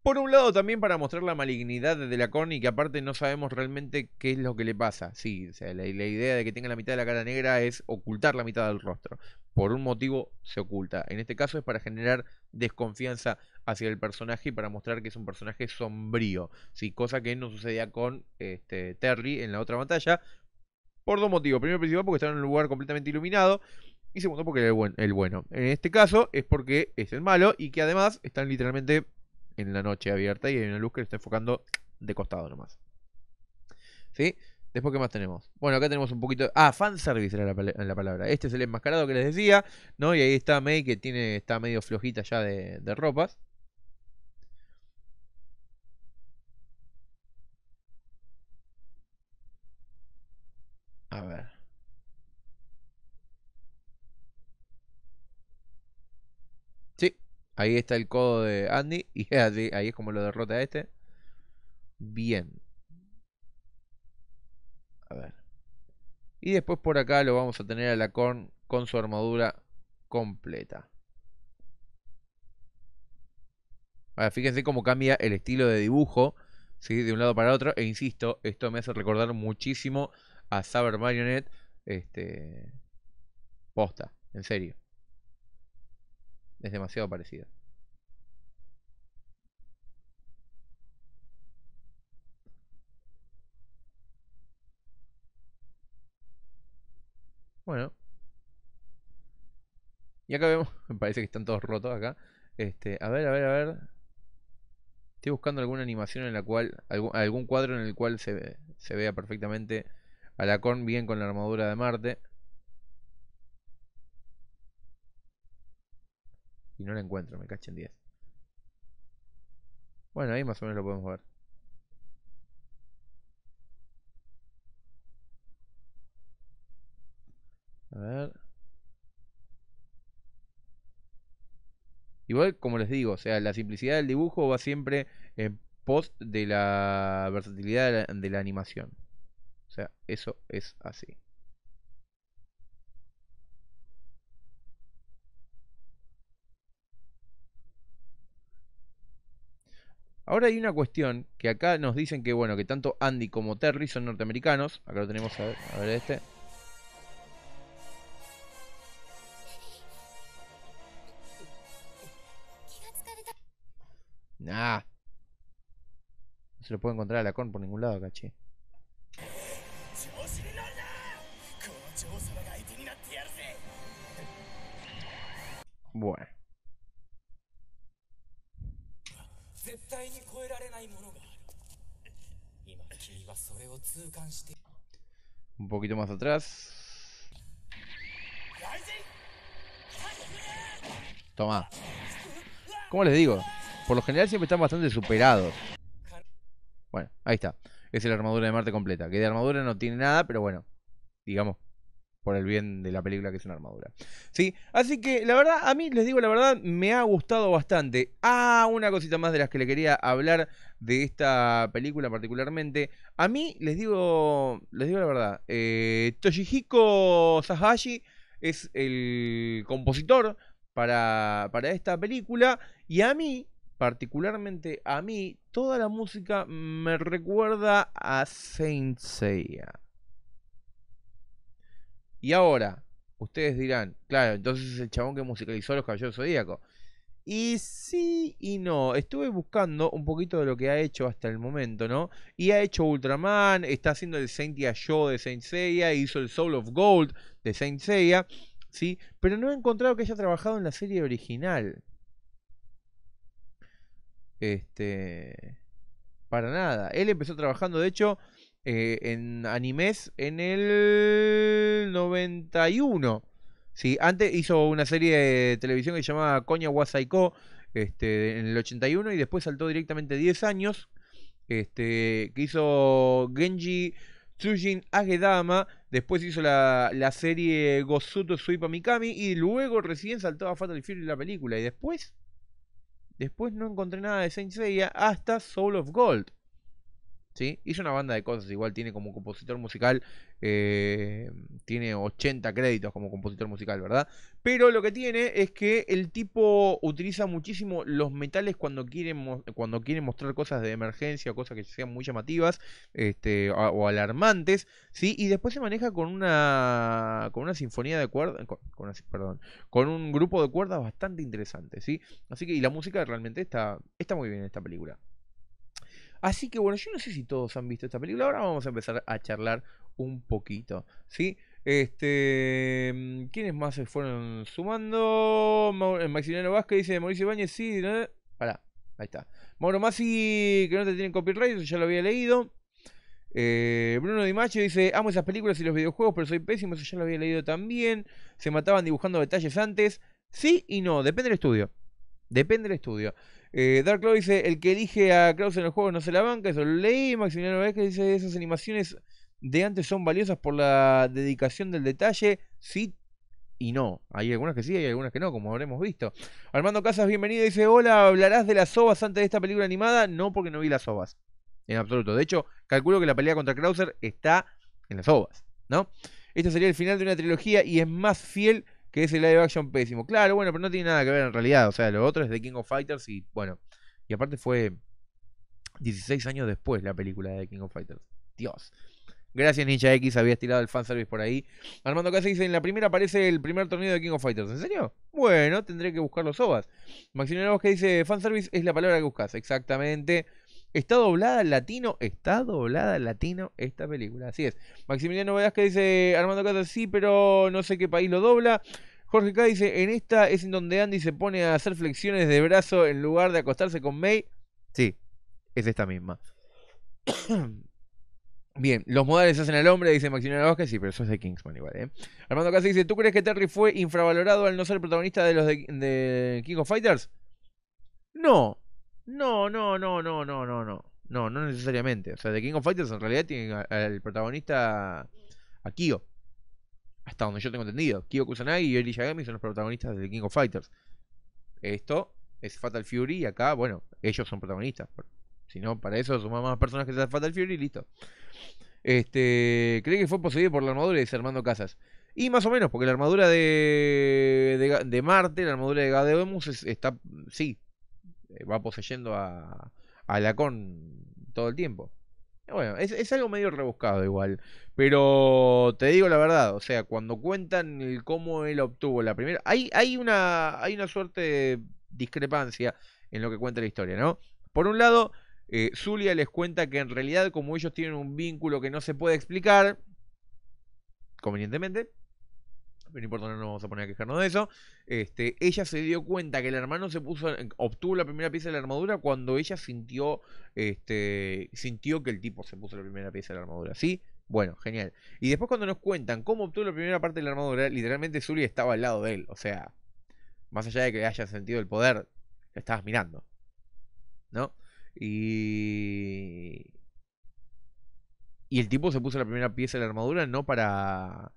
Por un lado también para mostrar la malignidad de la y que aparte no sabemos realmente qué es lo que le pasa. Sí, la, idea de que tenga la mitad de la cara negra es ocultar la mitad del rostro. Por un motivo se oculta. En este caso es para generar desconfianza hacia el personaje y para mostrar que es un personaje sombrío. Sí, cosa que no sucedía con este, Terry en la otra batalla por dos motivos. Primero principal porque está en un lugar completamente iluminado. Y segundo porque el, el bueno. En este caso es porque es el malo y que además están literalmente en la noche abierta y hay una luz que le está enfocando de costado nomás. ¿Sí? Después, ¿qué más tenemos? Bueno, acá tenemos un poquito... Ah, fanservice era la, palabra. Este es el enmascarado que les decía, ¿no? Y ahí está May, que tiene, está medio flojita ya de, de ropas. Ahí está el codo de Andy. <laughs> Y ahí es como lo derrota este. Bien. A ver. Y después por acá lo vamos a tener a la Korn con su armadura completa. Ahora, fíjense cómo cambia el estilo de dibujo. ¿sí? De un lado para otro. E insisto, esto me hace recordar muchísimo a Saber Marionette. Este. Posta, en serio. Es demasiado parecida. Bueno. Y acá vemos, <laughs> me parece que están todos rotos acá. Este, a ver, a ver, a ver. Estoy buscando alguna animación en la cual, algún, cuadro en el cual se, se vea perfectamente a la con bien con la armadura de Marte. Y no la encuentro, me cachen 10. Bueno, ahí más o menos lo podemos ver. A ver. Igual, como les digo, o sea, la simplicidad del dibujo va siempre en post de la versatilidad de la animación. O sea, eso es así. Ahora hay una cuestión que acá nos dicen que bueno, que tanto Andy como Terry son norteamericanos. Acá lo tenemos a ver, a ver este. Nah. No se lo puede encontrar a la con por ningún lado caché. Bueno. Un poquito más atrás. Toma. ¿Cómo les digo? Por lo general siempre están bastante superados. Bueno, ahí está. Es la armadura de Marte completa. Que de armadura no tiene nada, pero bueno. Digamos, por el bien de la película que es una armadura. ¿Sí? Así que la verdad, a mí les digo la verdad, me ha gustado bastante. Ah, una cosita más de las que le quería hablar de esta película particularmente. A mí, les digo, les digo la verdad, eh, Toshihiko Sahashi es el compositor para, para esta película y a mí, particularmente a mí, toda la música me recuerda a Saint Seiya. Y ahora, ustedes dirán, claro, entonces es el chabón que musicalizó los caballeros zodíacos. Y sí y no. Estuve buscando un poquito de lo que ha hecho hasta el momento, ¿no? Y ha hecho Ultraman, está haciendo el Saint Show de Saint Seiya, hizo el Soul of Gold de Saint Seiya, ¿sí? Pero no he encontrado que haya trabajado en la serie original. Este. Para nada. Él empezó trabajando, de hecho, eh, en animes en el 91. Sí, antes hizo una serie de televisión que se llamaba Coña Wasaiko este, en el 81 y después saltó directamente 10 años. Este, que hizo Genji Tsujin Agedama. Después hizo la, serie gosuto Suipa Mikami. Y luego recién saltó a Fatal Fury la película. Y después, después no encontré nada de Saint Seiya hasta Soul of Gold. ¿sí? Hizo una banda de cosas, igual tiene como compositor musical, eh, tiene 80 créditos como compositor musical, ¿verdad? Pero lo que tiene es que el tipo utiliza muchísimo los metales cuando quiere, cuando quiere mostrar cosas de emergencia cosas que sean muy llamativas este, o alarmantes, ¿sí? Y después se maneja con una, con una sinfonía de cuerdas, con, perdón, con un grupo de cuerdas bastante interesante, ¿sí? Así que, y la música realmente está, está muy bien en esta película. Así que bueno, yo no sé si todos han visto esta película. Ahora vamos a empezar a charlar un poquito. ¿Sí? Este, mm, ¿Quiénes más se fueron sumando? Eh, Maximiliano Vázquez dice Mauricio Ibáñez, sí. Pará, ahí está. Mauro Masi, que no te tienen copyright, eso ya lo había leído. Eh, Bruno Di Macho dice, amo esas películas y los videojuegos, pero soy pésimo, eso ya lo había leído también. Se mataban dibujando detalles antes. Sí y no, depende del estudio. Depende del estudio. Eh, Dark Lord dice, el que elige a Krauser en el juego no se la banca, eso lo leí. Maximiliano Vázquez dice, esas animaciones de antes son valiosas por la dedicación del detalle. Sí y no. Hay algunas que sí, hay algunas que no, como habremos visto. Armando Casas, bienvenido. Dice, hola, ¿hablarás de las ovas antes de esta película animada? No, porque no vi las ovas. En absoluto. De hecho, calculo que la pelea contra Krauser está en las ovas, ¿no? Este sería el final de una trilogía y es más fiel que es el live action pésimo. Claro, bueno, pero no tiene nada que ver en realidad. O sea, lo otro es de King of Fighters y bueno. Y aparte fue 16 años después la película de King of Fighters. Dios. Gracias Ninja X, habías tirado el fanservice por ahí. Armando Casa dice, en la primera aparece el primer torneo de King of Fighters. ¿En serio? Bueno, tendré que buscar los OVAs. Maximiliano que dice, fanservice es la palabra que buscas. Exactamente. Está doblada al latino, está doblada latino esta película. Así es. Maximiliano que dice, Armando Casas sí, pero no sé qué país lo dobla. Jorge K dice, en esta es en donde Andy se pone a hacer flexiones de brazo en lugar de acostarse con May. Sí, es esta misma. <coughs> Bien, los modales hacen al hombre, dice Maximiliano Vázquez, sí, pero eso es de Kingsman igual, ¿eh? Armando Casas dice, ¿tú crees que Terry fue infravalorado al no ser protagonista de los de, de King of Fighters? No, no, no, no, no, no, no, no. No, no necesariamente. O sea, de King of Fighters en realidad tiene al protagonista a Kyo. Hasta donde yo tengo entendido. Kyo Kusanagi y Eli Yagami son los protagonistas de King of Fighters. Esto es Fatal Fury y acá, bueno, ellos son protagonistas. Si no, para eso sumamos más personajes de Fatal Fury y listo. Este, cree que fue poseído por la armadura de Armando Casas. Y más o menos, porque la armadura de, de, Marte, la armadura de Gadeo está, sí, eh, va poseyendo a, a Lacón todo el tiempo. Bueno, es, algo medio rebuscado igual. Pero te digo la verdad, o sea, cuando cuentan cómo él obtuvo la primera. Hay, hay, una, hay una suerte de discrepancia en lo que cuenta la historia, ¿no? Por un lado, eh, Zulia les cuenta que en realidad, como ellos tienen un vínculo que no se puede explicar, convenientemente, no importa, no nos vamos a poner a quejarnos de eso. Este, ella se dio cuenta que el hermano se puso, obtuvo la primera pieza de la armadura cuando ella sintió, este, sintió que el tipo se puso la primera pieza de la armadura, ¿sí? Bueno, genial. Y después cuando nos cuentan cómo obtuvo la primera parte de la armadura, literalmente Zuri estaba al lado de él, o sea, más allá de que haya sentido el poder, la estabas mirando, ¿no? Y y el tipo se puso la primera pieza de la armadura no para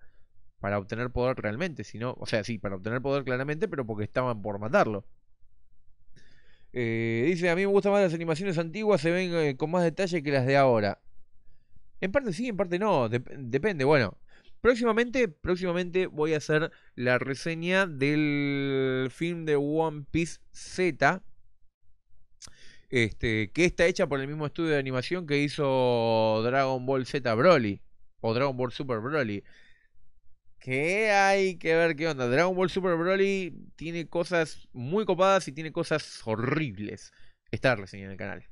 para obtener poder realmente, sino, o sea, sí, para obtener poder claramente, pero porque estaban por matarlo. Eh, dice, a mí me gustan más las animaciones antiguas, se ven eh, con más detalle que las de ahora. En parte sí, en parte no, depende, bueno. Próximamente, próximamente voy a hacer la reseña del film de One Piece Z. Este, que está hecha por el mismo estudio de animación que hizo Dragon Ball Z Broly. O Dragon Ball Super Broly que hay que ver qué onda. Dragon Ball Super Broly tiene cosas muy copadas y tiene cosas horribles. Estarles en el canal.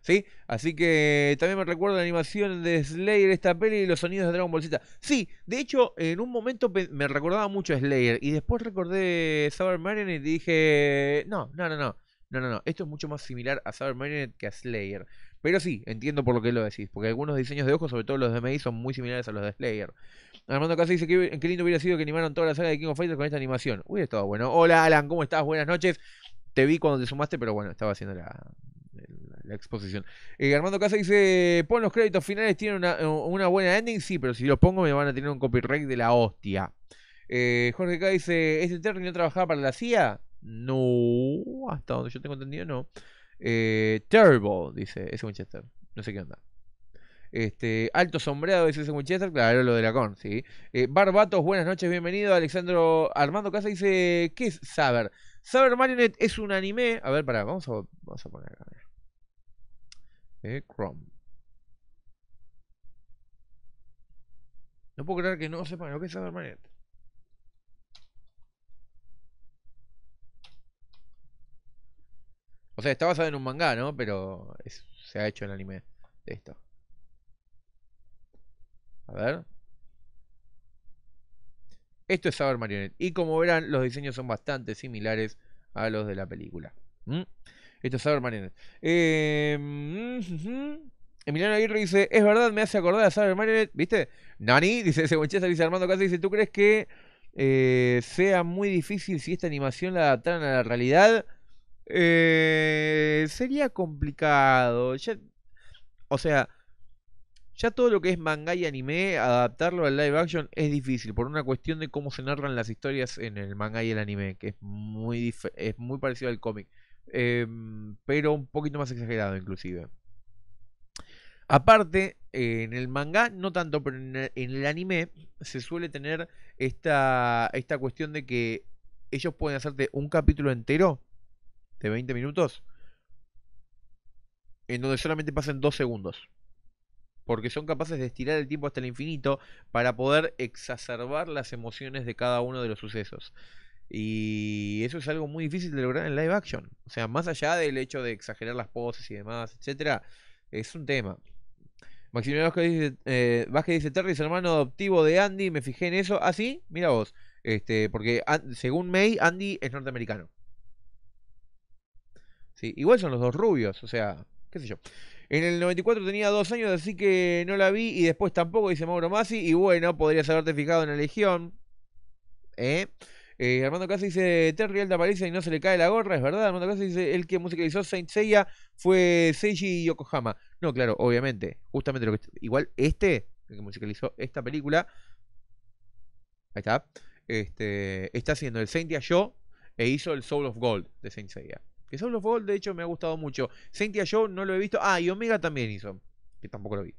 ¿Sí? Así que también me recuerda la animación de Slayer, esta peli y los sonidos de Dragon Ball Z. Sí, de hecho, en un momento me recordaba mucho a Slayer y después recordé Saber Marionette y dije, no, no, no, no. No, no, Esto es mucho más similar a Saber que a Slayer. Pero sí, entiendo por lo que lo decís, porque algunos diseños de ojos, sobre todo los de Mei, son muy similares a los de Slayer. Armando Casa dice qué lindo hubiera sido que animaron toda la saga de King of Fighters con esta animación. Uy, estaba bueno. Hola Alan, ¿cómo estás? Buenas noches. Te vi cuando te sumaste, pero bueno, estaba haciendo la, exposición. Eh, Armando Casa dice: Pon los créditos finales, tiene una, buena ending. Sí, pero si los pongo me van a tener un copyright de la hostia. Eh, Jorge K dice: ¿Este término no trabajaba para la CIA? No, hasta donde yo tengo entendido, no. Eh, terrible, dice ese Winchester. No sé qué onda. Este, alto sombreado, dice ese Winchester, claro, lo de la con, sí. Eh, Barbatos, buenas noches, bienvenido. Alexandro Armando Casa dice, ¿qué es Saber? Saber Marionette es un anime. A ver, para vamos a, vamos a poner acá. Eh, Chrome. No puedo creer que no sepa lo que es Saber Marionette. O sea, está basado en un manga, ¿no? Pero se ha hecho el anime de esto. A ver. Esto es Saber Marionette. Y como verán, los diseños son bastante similares a los de la película. ¿Mm? Esto es Saber Marionette. Em, Emiliano Aguirre dice, es verdad, me hace acordar a Saber Marionette. ¿Viste? Nani, dice ese dice Armando Casa, dice, ¿tú crees que eh, sea muy difícil si esta animación la adaptaran a la realidad? Eh, sería complicado. o sea, ya todo lo que es manga y anime, adaptarlo al live action es difícil por una cuestión de cómo se narran las historias en el manga y el anime, que es muy, es muy parecido al cómic, em, pero un poquito más exagerado inclusive. Aparte, en el manga, no tanto, pero en el, anime se suele tener esta, esta cuestión de que ellos pueden hacerte un capítulo entero de 20 minutos en donde solamente pasen 2 segundos. Porque son capaces de estirar el tiempo hasta el infinito para poder exacerbar las emociones de cada uno de los sucesos. Y eso es algo muy difícil de lograr en live action. O sea, más allá del hecho de exagerar las poses y demás, etcétera, es un tema. Maximiliano Vázquez dice, eh, Vázquez dice Terry es hermano adoptivo de Andy, me fijé en eso. Ah, sí, mira vos. Este, porque según May, Andy es norteamericano. Igual son los dos rubios, o sea, qué sé yo. En el 94 tenía dos años, así que no la vi y después tampoco, dice Mauro Masi. Y bueno, podrías haberte fijado en la Legión. ¿eh? Eh, Armando Casa dice, Terry Alta aparece y no se le cae la gorra, es verdad. Armando Casa dice, el que musicalizó Saint Seiya fue Seiji Yokohama. No, claro, obviamente. Justamente lo que... Igual este, el que musicalizó esta película, ahí está, este, está haciendo el Saint Yo e hizo el Soul of Gold de Saint Seiya. Que son los de hecho, me ha gustado mucho. Sentia Show no lo he visto. Ah, y Omega también hizo. Que tampoco lo vi.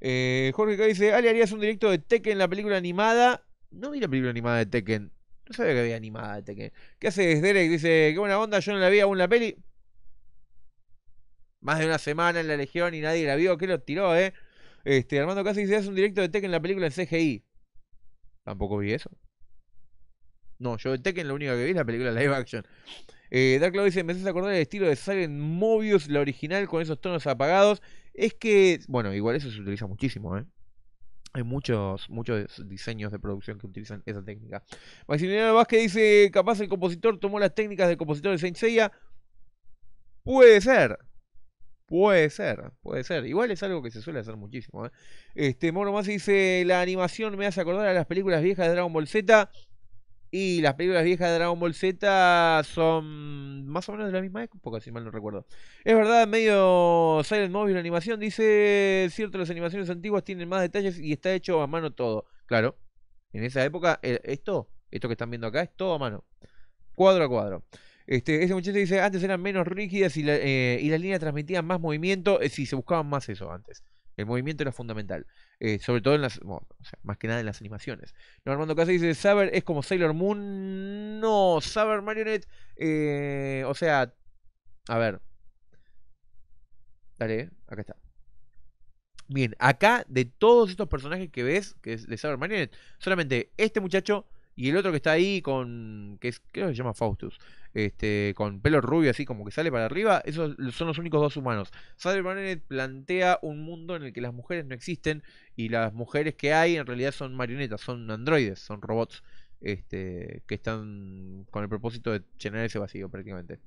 Eh, Jorge K dice: Ale, harías un directo de Tekken, la película animada. No vi la película animada de Tekken. No sabía que había animada de Tekken. ¿Qué haces, Derek? Dice: Qué buena onda, yo no la vi aún la peli. Más de una semana en la Legión y nadie la vio. ¿Qué lo tiró, eh? Este, Armando Casi dice: Haces un directo de Tekken, la película en CGI. Tampoco vi eso. No, yo de Tekken lo único que vi es la película live action. Eh, Dark Cloud dice, me haces acordar el estilo de salen Mobius, la original, con esos tonos apagados. Es que, bueno, igual eso se utiliza muchísimo, ¿eh? Hay muchos, muchos diseños de producción que utilizan esa técnica. Maximiliano Vázquez dice, capaz el compositor tomó las técnicas del compositor de Saint Seiya. Puede ser. Puede ser, puede ser. Igual es algo que se suele hacer muchísimo. ¿eh? Este Moro más dice, la animación me hace acordar a las películas viejas de Dragon Ball Z. Y las películas viejas de Dragon Ball Z son más o menos de la misma época, si mal no recuerdo. Es verdad, medio Silent Móvil la animación. Dice, cierto, las animaciones antiguas tienen más detalles y está hecho a mano todo. Claro, en esa época, eh, esto, esto que están viendo acá, es todo a mano. Cuadro a cuadro. Este, ese muchacho dice, antes eran menos rígidas y, eh, las líneas transmitían más movimiento. Eh, si, se buscaban más eso antes. El movimiento era fundamental. Eh, sobre todo en las. o sea, más que nada en las animaciones. No, Armando Casas dice: Saber es como Sailor Moon. No, Saber Marionette. Eh, o sea. A ver. Dale, acá está. Bien, acá de todos estos personajes que ves, que es de Saber Marionette, solamente este muchacho y el otro que está ahí con. que es, creo que se llama Faustus. Este, con pelo rubio así como que sale para arriba. Esos son los únicos dos humanos. Cybernet plantea un mundo en el que las mujeres no existen. Y las mujeres que hay en realidad son marionetas, son androides, son robots. Este, que están con el propósito de llenar ese vacío prácticamente.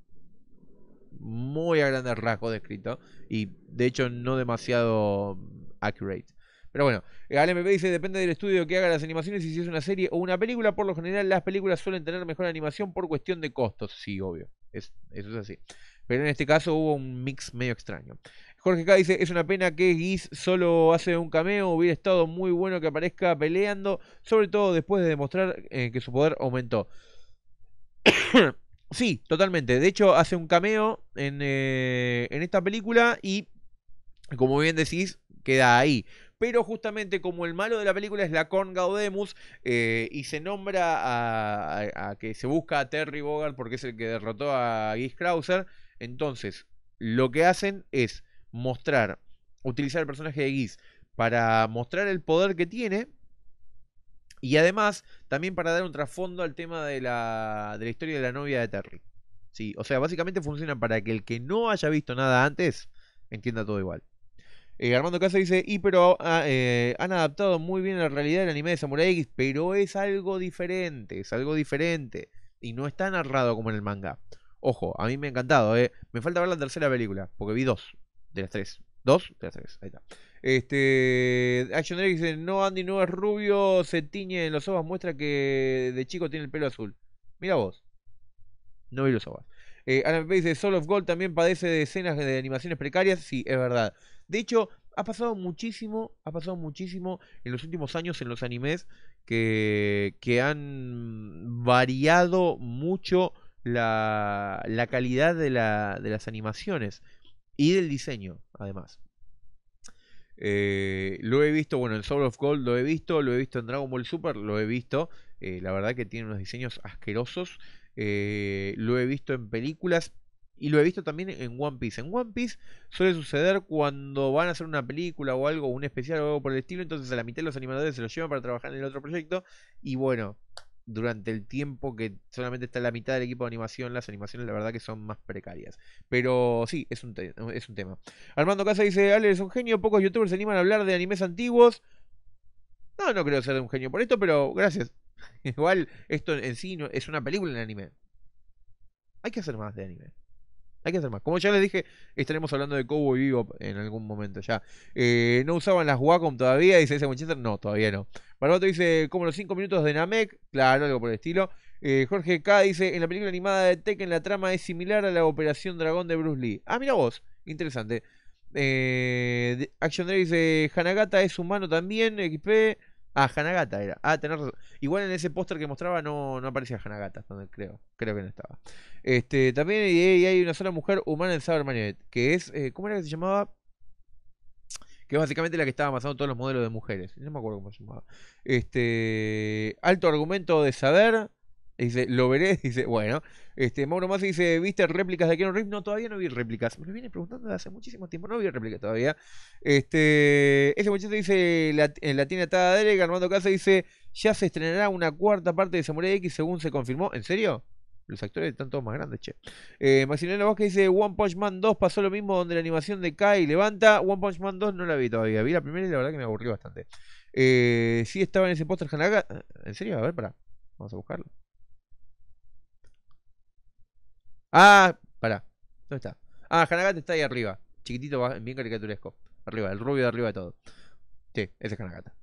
Muy a grandes rasgos descrito. Y de hecho no demasiado accurate. Pero bueno, eh, ALMP dice, depende del estudio que haga las animaciones y si es una serie o una película, por lo general las películas suelen tener mejor animación por cuestión de costos, sí, obvio, eso es así. Pero en este caso hubo un mix medio extraño. Jorge K dice, es una pena que Giz solo hace un cameo, hubiera estado muy bueno que aparezca peleando, sobre todo después de demostrar eh, que su poder aumentó. <coughs> sí, totalmente. De hecho, hace un cameo en, eh, en esta película y, como bien decís, queda ahí pero justamente como el malo de la película es la Gaudemus eh, y se nombra a, que se busca a Terry Bogard porque es el que derrotó a Geese Krauser, entonces lo que hacen es mostrar, utilizar el personaje de Geese para mostrar el poder que tiene, y además, también para dar un trasfondo al tema de la, de la historia de la novia de Terry. Sí, o sea, básicamente funciona para que el que no haya visto nada antes entienda todo igual. Eh, Armando Casa dice, y pero ah, eh, han adaptado muy bien la realidad del anime de Samurai X, pero es algo diferente, es algo diferente. Y no está narrado como en el manga. Ojo, a mí me ha encantado, eh. Me falta ver la tercera película, porque vi dos de las tres. Dos de las tres, ahí está. Este, Action Drake dice, no Andy, no es rubio, se tiñe en los ojos muestra que de chico tiene el pelo azul. Mira vos. No vi los ojos Eh, Alan P. dice, Soul of Gold también padece de escenas de animaciones precarias. Sí, es verdad. De hecho, ha pasado muchísimo, ha pasado muchísimo en los últimos años en los animes que, han variado mucho la, calidad de, las animaciones y del diseño, además. Eh, lo he visto, bueno, en Soul of Gold lo he visto, lo he visto en Dragon Ball Super, lo he visto. Eh, la verdad que tiene unos diseños asquerosos. Eh, lo he visto en películas y lo he visto también en One Piece. En One Piece suele suceder cuando van a hacer una película o algo, un especial o algo por el estilo. Entonces a la mitad los animadores se los llevan para trabajar en el otro proyecto. Y bueno, durante el tiempo que solamente está la mitad del equipo de animación, las animaciones la verdad que son más precarias. Pero sí, es un, es un tema. Armando Casa dice, Ale, es un genio, pocos youtubers se animan a hablar de animes antiguos. No, no creo ser un genio por esto, pero gracias. <laughs> Igual esto en sí no, es una película en anime. Hay que hacer más de anime. Hay que hacer más. Como ya les dije, estaremos hablando de Cowboy Vivo en algún momento ya. Eh, ¿No usaban las Wacom todavía? Dice ese Winchester. No, todavía no. Barbato dice, como los 5 minutos de Namek. Claro, algo por el estilo. Eh, Jorge K dice, en la película animada de Tekken la trama es similar a la Operación Dragón de Bruce Lee. Ah, mira vos. Interesante. Eh, Action dice, Hanagata es humano también. XP. Ah, Hanagata era. Ah, tener Igual en ese póster que mostraba no, no aparecía Hanagata, donde creo. Creo que no estaba. Este, también e hay una sola mujer humana en Cybermanet, que es. Eh, ¿Cómo era que se llamaba? Que es básicamente la que estaba amasando todos los modelos de mujeres. No me acuerdo cómo se llamaba. Este. Alto argumento de saber. Dice, lo veré. <laughs> Dice, bueno. Este, Mauro más dice, ¿viste réplicas de Keanu Reeves? No, todavía no vi réplicas. Me lo viene preguntando hace muchísimo tiempo. No vi réplicas todavía. Este, ese muchacho dice, En la tiene atada de Armando Casa dice, ya se estrenará una cuarta parte de Samurai X según se confirmó. ¿En serio? Los actores están todos más grandes, che. Eh, Maximiliano dice, One Punch Man 2 pasó lo mismo donde la animación de Kai levanta. One Punch Man 2 no la vi todavía. Vi la primera y la verdad que me aburrió bastante. Eh, sí estaba en ese póster Hanaga. ¿En serio? A ver, para Vamos a buscarlo. Ah, pará. ¿Dónde está? Ah, Hanagata está ahí arriba. Chiquitito, bien caricaturesco. Arriba, el rubio de arriba de todo. Sí, ese es Hanagata.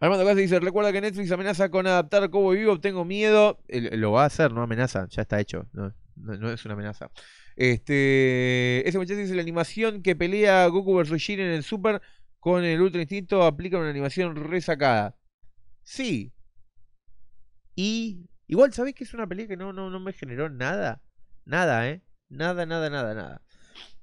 Armando Casa dice, recuerda que Netflix amenaza con adaptar Cobo Vivo, tengo miedo. Lo va a hacer, no amenaza, ya está hecho. No, es una amenaza. Este, ese muchacho dice, la animación que pelea Goku vs. Jiren en el Super con el Ultra Instinto aplica una animación resacada. Sí. Y Igual, ¿sabéis que es una pelea que no, no, no me generó nada? Nada, ¿eh? Nada, nada, nada, nada.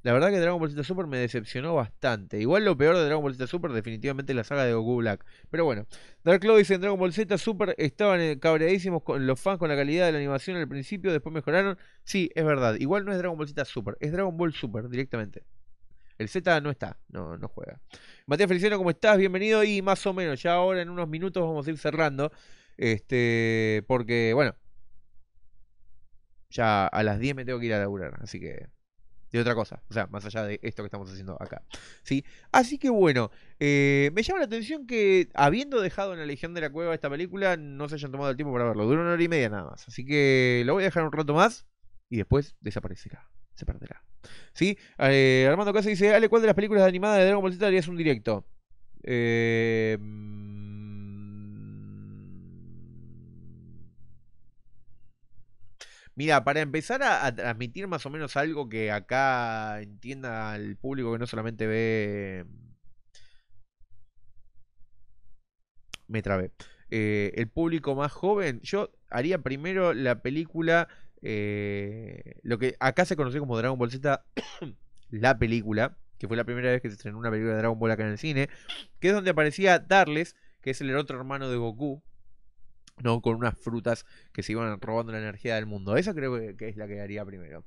La verdad que Dragon Ball Z Super me decepcionó bastante. Igual lo peor de Dragon Ball Z Super definitivamente es la saga de Goku Black. Pero bueno, Dark Cloud dice en Dragon Ball Z Super estaban eh, cabreadísimos con los fans con la calidad de la animación al principio, después mejoraron. Sí, es verdad. Igual no es Dragon Ball Z Super, es Dragon Ball Super directamente. El Z no está, no, no juega. Matías Feliciano, ¿cómo estás? Bienvenido y más o menos, ya ahora en unos minutos vamos a ir cerrando. Este, porque, bueno, ya a las 10 me tengo que ir a laburar, así que de otra cosa, o sea, más allá de esto que estamos haciendo acá. ¿sí? Así que bueno, eh, me llama la atención que habiendo dejado en la Legión de la Cueva esta película, no se hayan tomado el tiempo para verlo, dura una hora y media nada más, así que lo voy a dejar un rato más y después desaparecerá, se perderá. ¿sí? Eh, Armando Casa dice, Ale, ¿cuál de las películas animadas de Dragon Ball Z harías un directo? Eh... Mm, Mira, para empezar a, transmitir más o menos algo que acá entienda el público que no solamente ve... Me trabé. Eh, el público más joven, yo haría primero la película, eh, lo que acá se conoce como Dragon Ball Z, <coughs> la película, que fue la primera vez que se estrenó una película de Dragon Ball acá en el cine, que es donde aparecía Darles, que es el otro hermano de Goku, ¿no? Con unas frutas que se iban robando la energía del mundo. Esa creo que, es la que haría primero.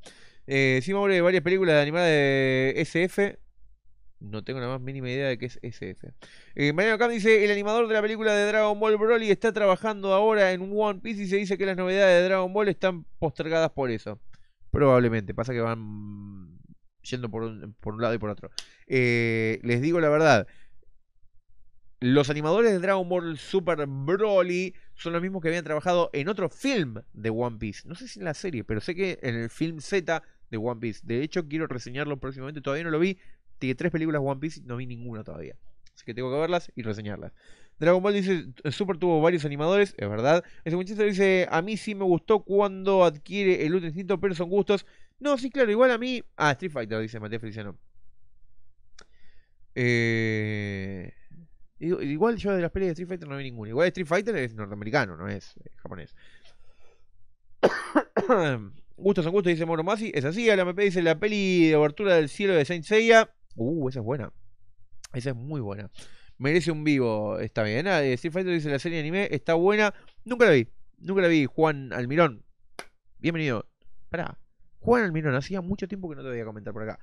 Eh, sí, de varias películas de animadas de SF. No tengo la más mínima idea de qué es SF. Eh, Mariano dice: El animador de la película de Dragon Ball Broly está trabajando ahora en One Piece y se dice que las novedades de Dragon Ball están postergadas por eso. Probablemente. Pasa que van yendo por un, lado y por otro. Eh, les digo la verdad: Los animadores de Dragon Ball Super Broly son los mismos que habían trabajado en otro film de One Piece. No sé si en la serie, pero sé que en el film Z de One Piece. De hecho, quiero reseñarlo próximamente. Todavía no lo vi. Tiene tres películas One Piece y no vi ninguna todavía. Así que tengo que verlas y reseñarlas. Dragon Ball dice, eh, Super tuvo varios animadores, es verdad. Ese muchacho dice, a mí sí me gustó cuando adquiere el último instinto, pero son gustos. No, sí, claro, igual a mí... Ah, Street Fighter, dice Mateo Feliciano. Eh... Igual yo de las pelis de Street Fighter no vi ninguna. Igual Street Fighter es norteamericano, no es eh, japonés. <coughs> Gustos son gustos, dice Moro Masi. Es así, la MP dice la peli de abertura del cielo de Saint Seiya. Uh, esa es buena. Esa es muy buena. Merece un vivo, está bien. Ah, Street Fighter dice la serie anime, está buena. Nunca la vi, nunca la vi, Juan Almirón. Bienvenido. Pará. Juan Almirón, hacía mucho tiempo que no te voy a comentar por acá.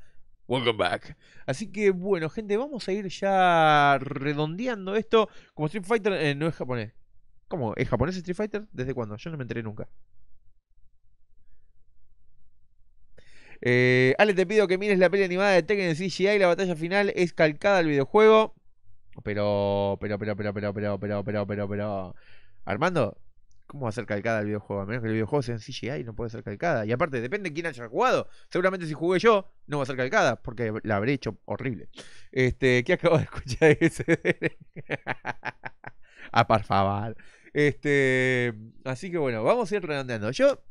Welcome back. Así que bueno, gente, vamos a ir ya redondeando esto. Como Street Fighter no es japonés. ¿Cómo? ¿Es japonés Street Fighter? ¿Desde cuándo? Yo no me enteré nunca. Ale, te pido que mires la peli animada de Tekken en CGI. La batalla final es calcada al videojuego. Pero, pero, pero, pero, pero, pero, pero, pero, pero, pero. Armando, ¿Cómo va a ser calcada el videojuego? A menos que el videojuego sea en CGI, no puede ser calcada. Y aparte, depende de quién haya jugado. Seguramente si jugué yo, no va a ser calcada, porque la habré hecho horrible. Este, ¿qué acabo de escuchar ese? <laughs> ah, por favor. Este, así que bueno, vamos a ir redondeando. Yo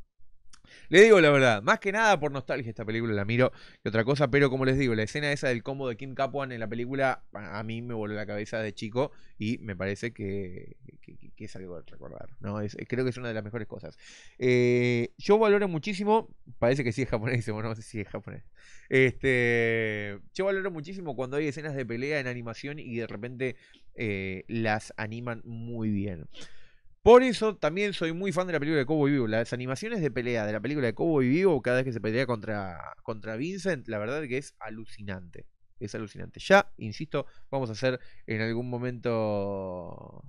le digo la verdad, más que nada por nostalgia esta película la miro que otra cosa, pero como les digo, la escena esa del combo de Kim Capuan en la película a mí me voló la cabeza de chico y me parece que, es algo de recordar, ¿no? Es, eh, creo que es una de las mejores cosas. Eh, yo valoro muchísimo, parece que sí es japonés, bueno, no sé si es japonés. Este, yo valoro muchísimo cuando hay escenas de pelea en animación y de repente eh, las animan muy bien. Por eso también soy muy fan de la película de Cowboy Vivo. Las animaciones de pelea de la película de Cowboy Vivo, cada vez que se pelea contra, contra Vincent, la verdad que es alucinante. Es alucinante. Ya, insisto, vamos a hacer en algún momento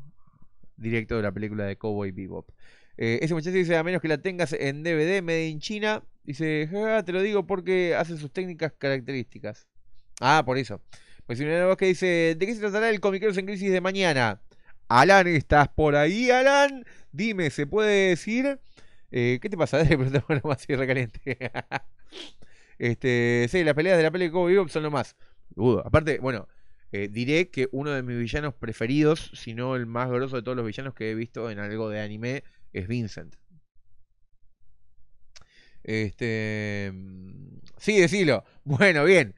directo de la película de Cowboy Bebop. Eh, ese muchacho dice, a menos que la tengas en DVD, Made in China. Dice, ah, te lo digo porque hace sus técnicas características. Ah, por eso. Pues si no que dice, ¿de qué se tratará el Comiqueros en Crisis de mañana? Alan, ¿estás por ahí, Alan? Dime, ¿se puede decir? Eh, ¿Qué te pasa? <laughs> Dale, pero más <laughs> este, sí, las peleas de la pelea de Kobe son lo más. aparte, bueno, eh, diré que uno de mis villanos preferidos, si no el más grosso de todos los villanos que he visto en algo de anime, es Vincent. Este. Mm, sí, decilo. Bueno, bien.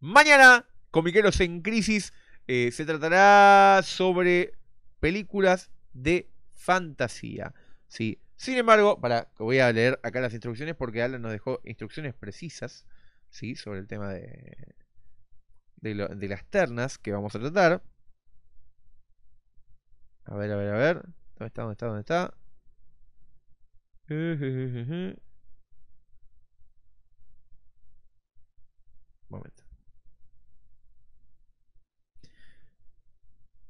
Mañana, Comiqueros en Crisis eh, se tratará sobre películas de fantasía. ¿sí? Sin embargo, para, voy a leer acá las instrucciones porque Alan nos dejó instrucciones precisas ¿sí? sobre el tema de, de, las ternas que vamos a tratar. A ver, a ver, a ver. ¿Dónde está? ¿Dónde está? ¿Dónde está? <laughs> momento.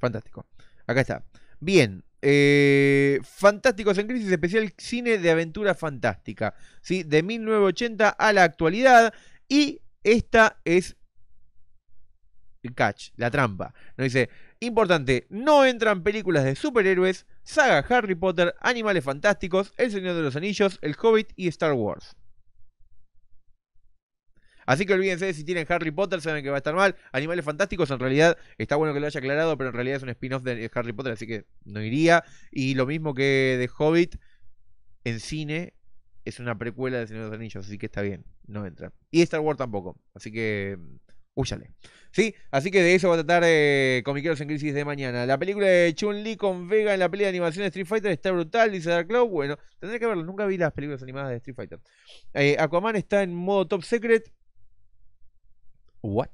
Fantástico. Acá está. Bien. Eh, Fantásticos en Crisis, especial cine de aventura fantástica. ¿sí? De 1980 a la actualidad. Y esta es el catch, la trampa. Nos dice, importante, no entran películas de superhéroes, saga Harry Potter, Animales Fantásticos, El Señor de los Anillos, El Hobbit y Star Wars. Así que olvídense si tienen Harry Potter, saben que va a estar mal. Animales Fantásticos, en realidad, está bueno que lo haya aclarado, pero en realidad es un spin-off de Harry Potter, así que no iría. Y lo mismo que de Hobbit, en cine, es una precuela de Señor de los Anillos, así que está bien, no entra. Y Star Wars tampoco, así que mm, úyale. ¿Sí? Así que de eso va a tratar eh, Comiqueros en Crisis de mañana. La película de Chun-Li con Vega en la pelea de animación de Street Fighter está brutal, dice Dark Cloud. Bueno, tendré que verlo, nunca vi las películas animadas de Street Fighter. Eh, Aquaman está en modo Top Secret. ¿What?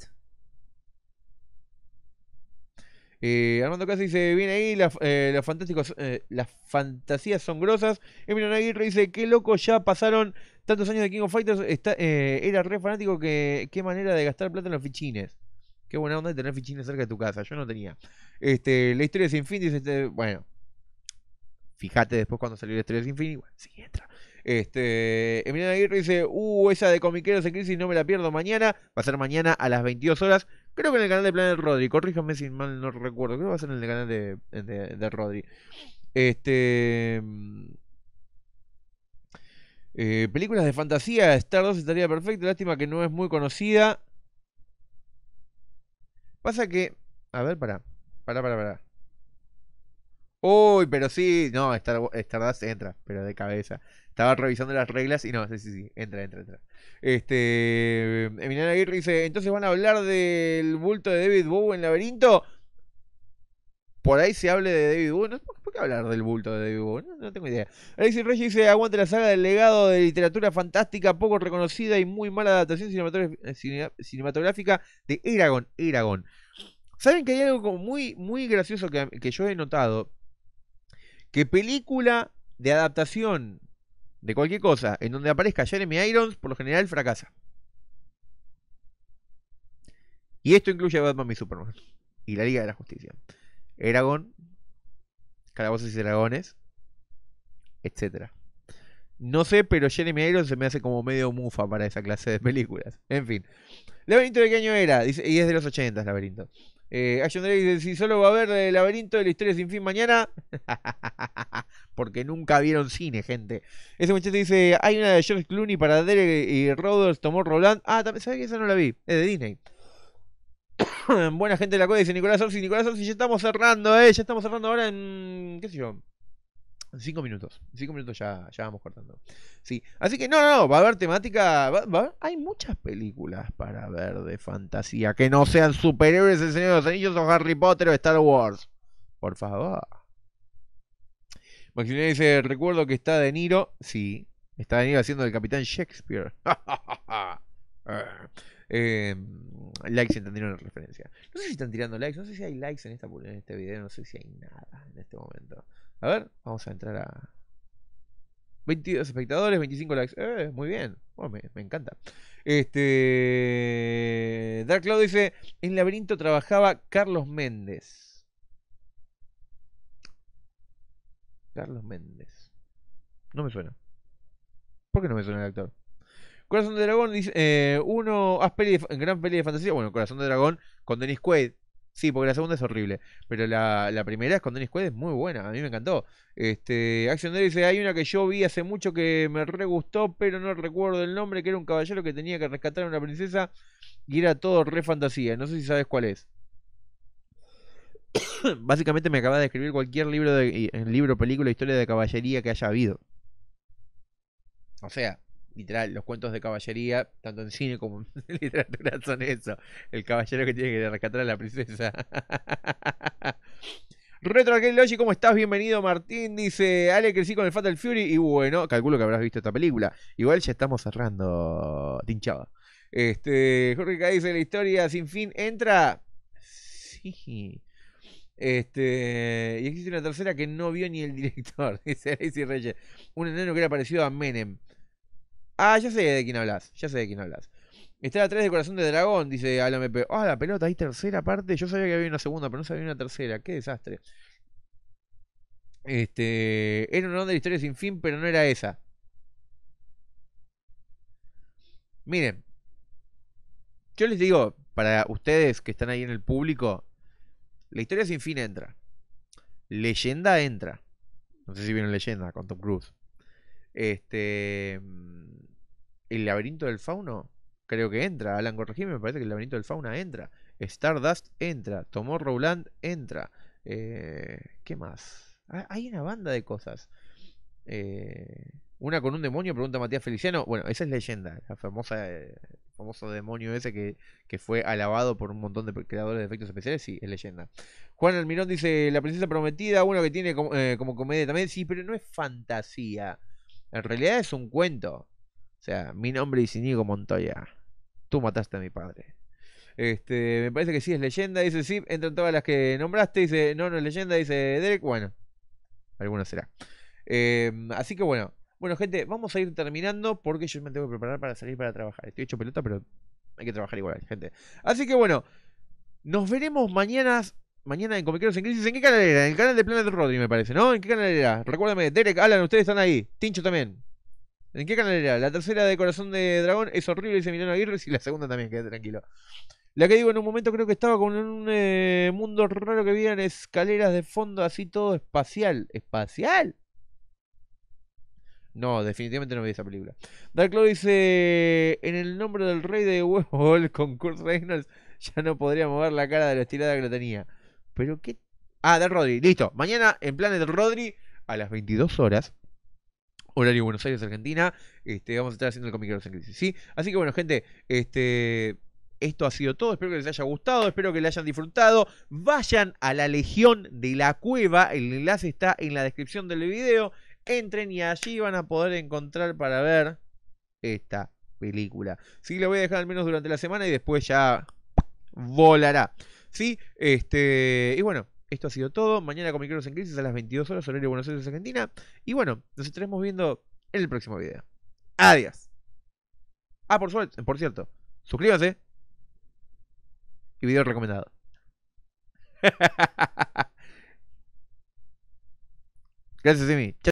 Eh, Armando Casa dice, viene ahí, la, eh, fantásticos, eh, las fantasías son grosas. Emilio Aguirre dice, qué loco, ya pasaron tantos años de King of Fighters, era re fanático, que, qué manera de gastar plata en los fichines. Qué buena onda de tener fichines cerca de tu casa, yo no tenía. Este, la historia sin fin, dice, este, bueno, fíjate después cuando salió la historia de fin, bueno, sí, entra. Este, Emiliano Aguirre dice, uh, esa de comiqueros en crisis no me la pierdo mañana, va a ser mañana a las 22 horas, creo que en el canal de Planet Rodri, corríjame si mal no recuerdo, creo que va a ser en el canal de, de, Rodri. Este... Mm, eh, películas de fantasía, Star 2 estaría perfecto, lástima que no es muy conocida. Pasa que... A ver, para, para, para, para. Uy, pero sí, no, Stardust entra, pero de cabeza. Estaba revisando las reglas y no, sí, sí, sí, entra, entra, entra. Este, Emiliano Aguirre dice, entonces van a hablar del bulto de David Bowie en Laberinto. Por ahí se hable de David Bowie, ¿por qué hablar del bulto de David Bowie? No, tengo idea. Alexis Reggie dice, aguante la saga del legado de literatura fantástica, poco reconocida y muy mala adaptación eh, cinematográfica de Eragon, Eragon. ¿Saben que hay algo muy, muy gracioso que, que yo he notado? que película de adaptación de cualquier cosa en donde aparezca Jeremy Irons, por lo general fracasa. Y esto incluye a Batman y Superman. Y la Liga de la Justicia. Eragon, Calabozos y Dragones, etcétera. No sé, pero Jeremy Irons se me hace como medio mufa para esa clase de películas. En fin. Laberinto de qué año era, y es de los 80, Laberinto. Eh, Drake dice, si solo va a haber el eh, laberinto de la historia sin fin mañana, <laughs> porque nunca vieron cine, gente. Ese muchacho dice, hay una de George Clooney para Derek y Rodos tomó Roland. Ah, también, ¿sabes que esa no la vi? Es de Disney. <coughs> Buena gente de la cueva dice Nicolás Orsi. Nicolás Orsi, ya estamos cerrando, ¿eh? Ya estamos cerrando ahora en, qué sé yo, Cinco minutos. Cinco minutos ya, ya vamos cortando. Sí. Así que no, no, no. Va a haber temática. Va, hay muchas películas para ver de fantasía. Que no sean superhéroes El Señor de los Anillos o Harry Potter o Star Wars. Por favor. Maximiliano dice: Recuerdo que está De Niro. Sí. Está De Niro haciendo el Capitán Shakespeare. <laughs> eh, likes entendieron la referencia. No sé si están tirando likes. No sé si hay likes en, esta, en este video. No sé si hay nada en este momento. A ver, vamos a entrar a. 22 espectadores, 25 likes. Eh, muy bien. me, encanta. Este. Dark Cloud dice: En Laberinto trabajaba Carlos Méndez. Carlos Méndez. No me suena. ¿Por qué no me suena el actor? Corazón de Dragón dice: eh, Uno, haz ah, peli gran peli de fantasía. Bueno, Corazón de Dragón con Denis Quaid. Sí, porque la segunda es horrible. Pero la, primera es con Dennis Quaid es muy buena. A mí me encantó. Este, Action Day dice, hay una que yo vi hace mucho que me re gustó, pero no recuerdo el nombre, que era un caballero que tenía que rescatar a una princesa y era todo re fantasía. No sé si sabes cuál es. <coughs> Básicamente me acaba de escribir cualquier libro, de, eh, libro, película, historia de caballería que haya habido. O sea, literal, los cuentos de caballería, tanto en cine como <laughs> en literatura, son eso. El caballero que tiene que rescatar a la princesa. <laughs> Retro Arcade ¿cómo estás? Bienvenido, Martín. Dice, Ale, crecí con el Fatal Fury. Y bueno, calculo que habrás visto esta película. Igual ya estamos cerrando, tinchado. Este, Jorge dice, la historia sin fin entra... Sí. Este, y existe una tercera que no vio ni el <laughs> director, dice y Reyes. Un enano que era parecido a Menem. Ah, ya sé de quién hablas, ya sé de quién hablas. Está la 3 de Corazón de Dragón, dice Alampe. Ah, la pelota, hay tercera parte. Yo sabía que había una segunda, pero no sabía una tercera. Qué desastre. Este. Era una onda de historia sin fin, pero no era esa. Miren. Yo les digo, para ustedes que están ahí en el público, la historia sin fin entra. Leyenda entra. No sé si vieron Leyenda con Tom Cruise. Este el laberinto del fauno creo que entra. Alan, corregime, me parece que el laberinto del fauna entra. Stardust entra. Tomorrowland entra. Eh, ¿Qué más? Ah, hay una banda de cosas. Eh, una con un demonio, pregunta Matías Feliciano. Bueno, esa es leyenda. La famosa, eh, famoso demonio ese que, fue alabado por un montón de creadores de efectos especiales. Sí, es leyenda. Juan Almirón dice: La princesa prometida, uno que tiene como, como comedia también. Sí, pero no es fantasía. En realidad es un cuento. O sea, mi nombre es Inigo Montoya. Tú mataste a mi padre. Este, me parece que sí es leyenda, dice sí, entran todas las que nombraste, dice no, no es leyenda, dice Derek, bueno, alguna será. Em, así que bueno, bueno gente, vamos a ir terminando porque yo me tengo que preparar para salir para trabajar. Estoy hecho pelota, pero hay que trabajar igual, gente. Así que bueno, nos veremos mañana, mañana en Comiqueros en Crisis. ¿En qué canal era? En el canal de Planet Rodri, me parece, ¿no? ¿En qué canal era? Recuérdame, Derek, Alan, ustedes están ahí. Tincho también. ¿En qué canal era? La tercera de Corazón de Dragón es horrible, dice Milano Aguirre, y la segunda también, quédate tranquilo. La que digo en un momento creo que estaba con un eh, mundo raro que vieron escaleras de fondo así todo espacial. ¿Espacial? No, definitivamente no vi esa película. Dark Lord dice: En el nombre del rey de huevo, <laughs> el concurso Reynolds, ya no podría mover la cara de la estirada que lo tenía. Pero qué. Ah, de Rodri, listo. Mañana en Planet Rodri a las 22 horas horario Buenos Aires, Argentina. Este, vamos a estar haciendo el de en Crisis, ¿sí? Así que bueno, gente, este, esto ha sido todo. Espero que les haya gustado, espero que le hayan disfrutado. Vayan a la Legión de la Cueva, el enlace está en la descripción del video. Entren y allí van a poder encontrar para ver esta película. Sí, lo voy a dejar al menos durante la semana y después ya volará. ¿Sí? Este, y bueno, esto ha sido todo. Mañana con en Crisis a las 22 horas, horario Buenos Aires, Argentina. Y bueno, nos estaremos viendo en el próximo video. Adiós. Ah, por, suerte, por cierto, suscríbanse. Y video recomendado. <laughs> Gracias, Jimmy.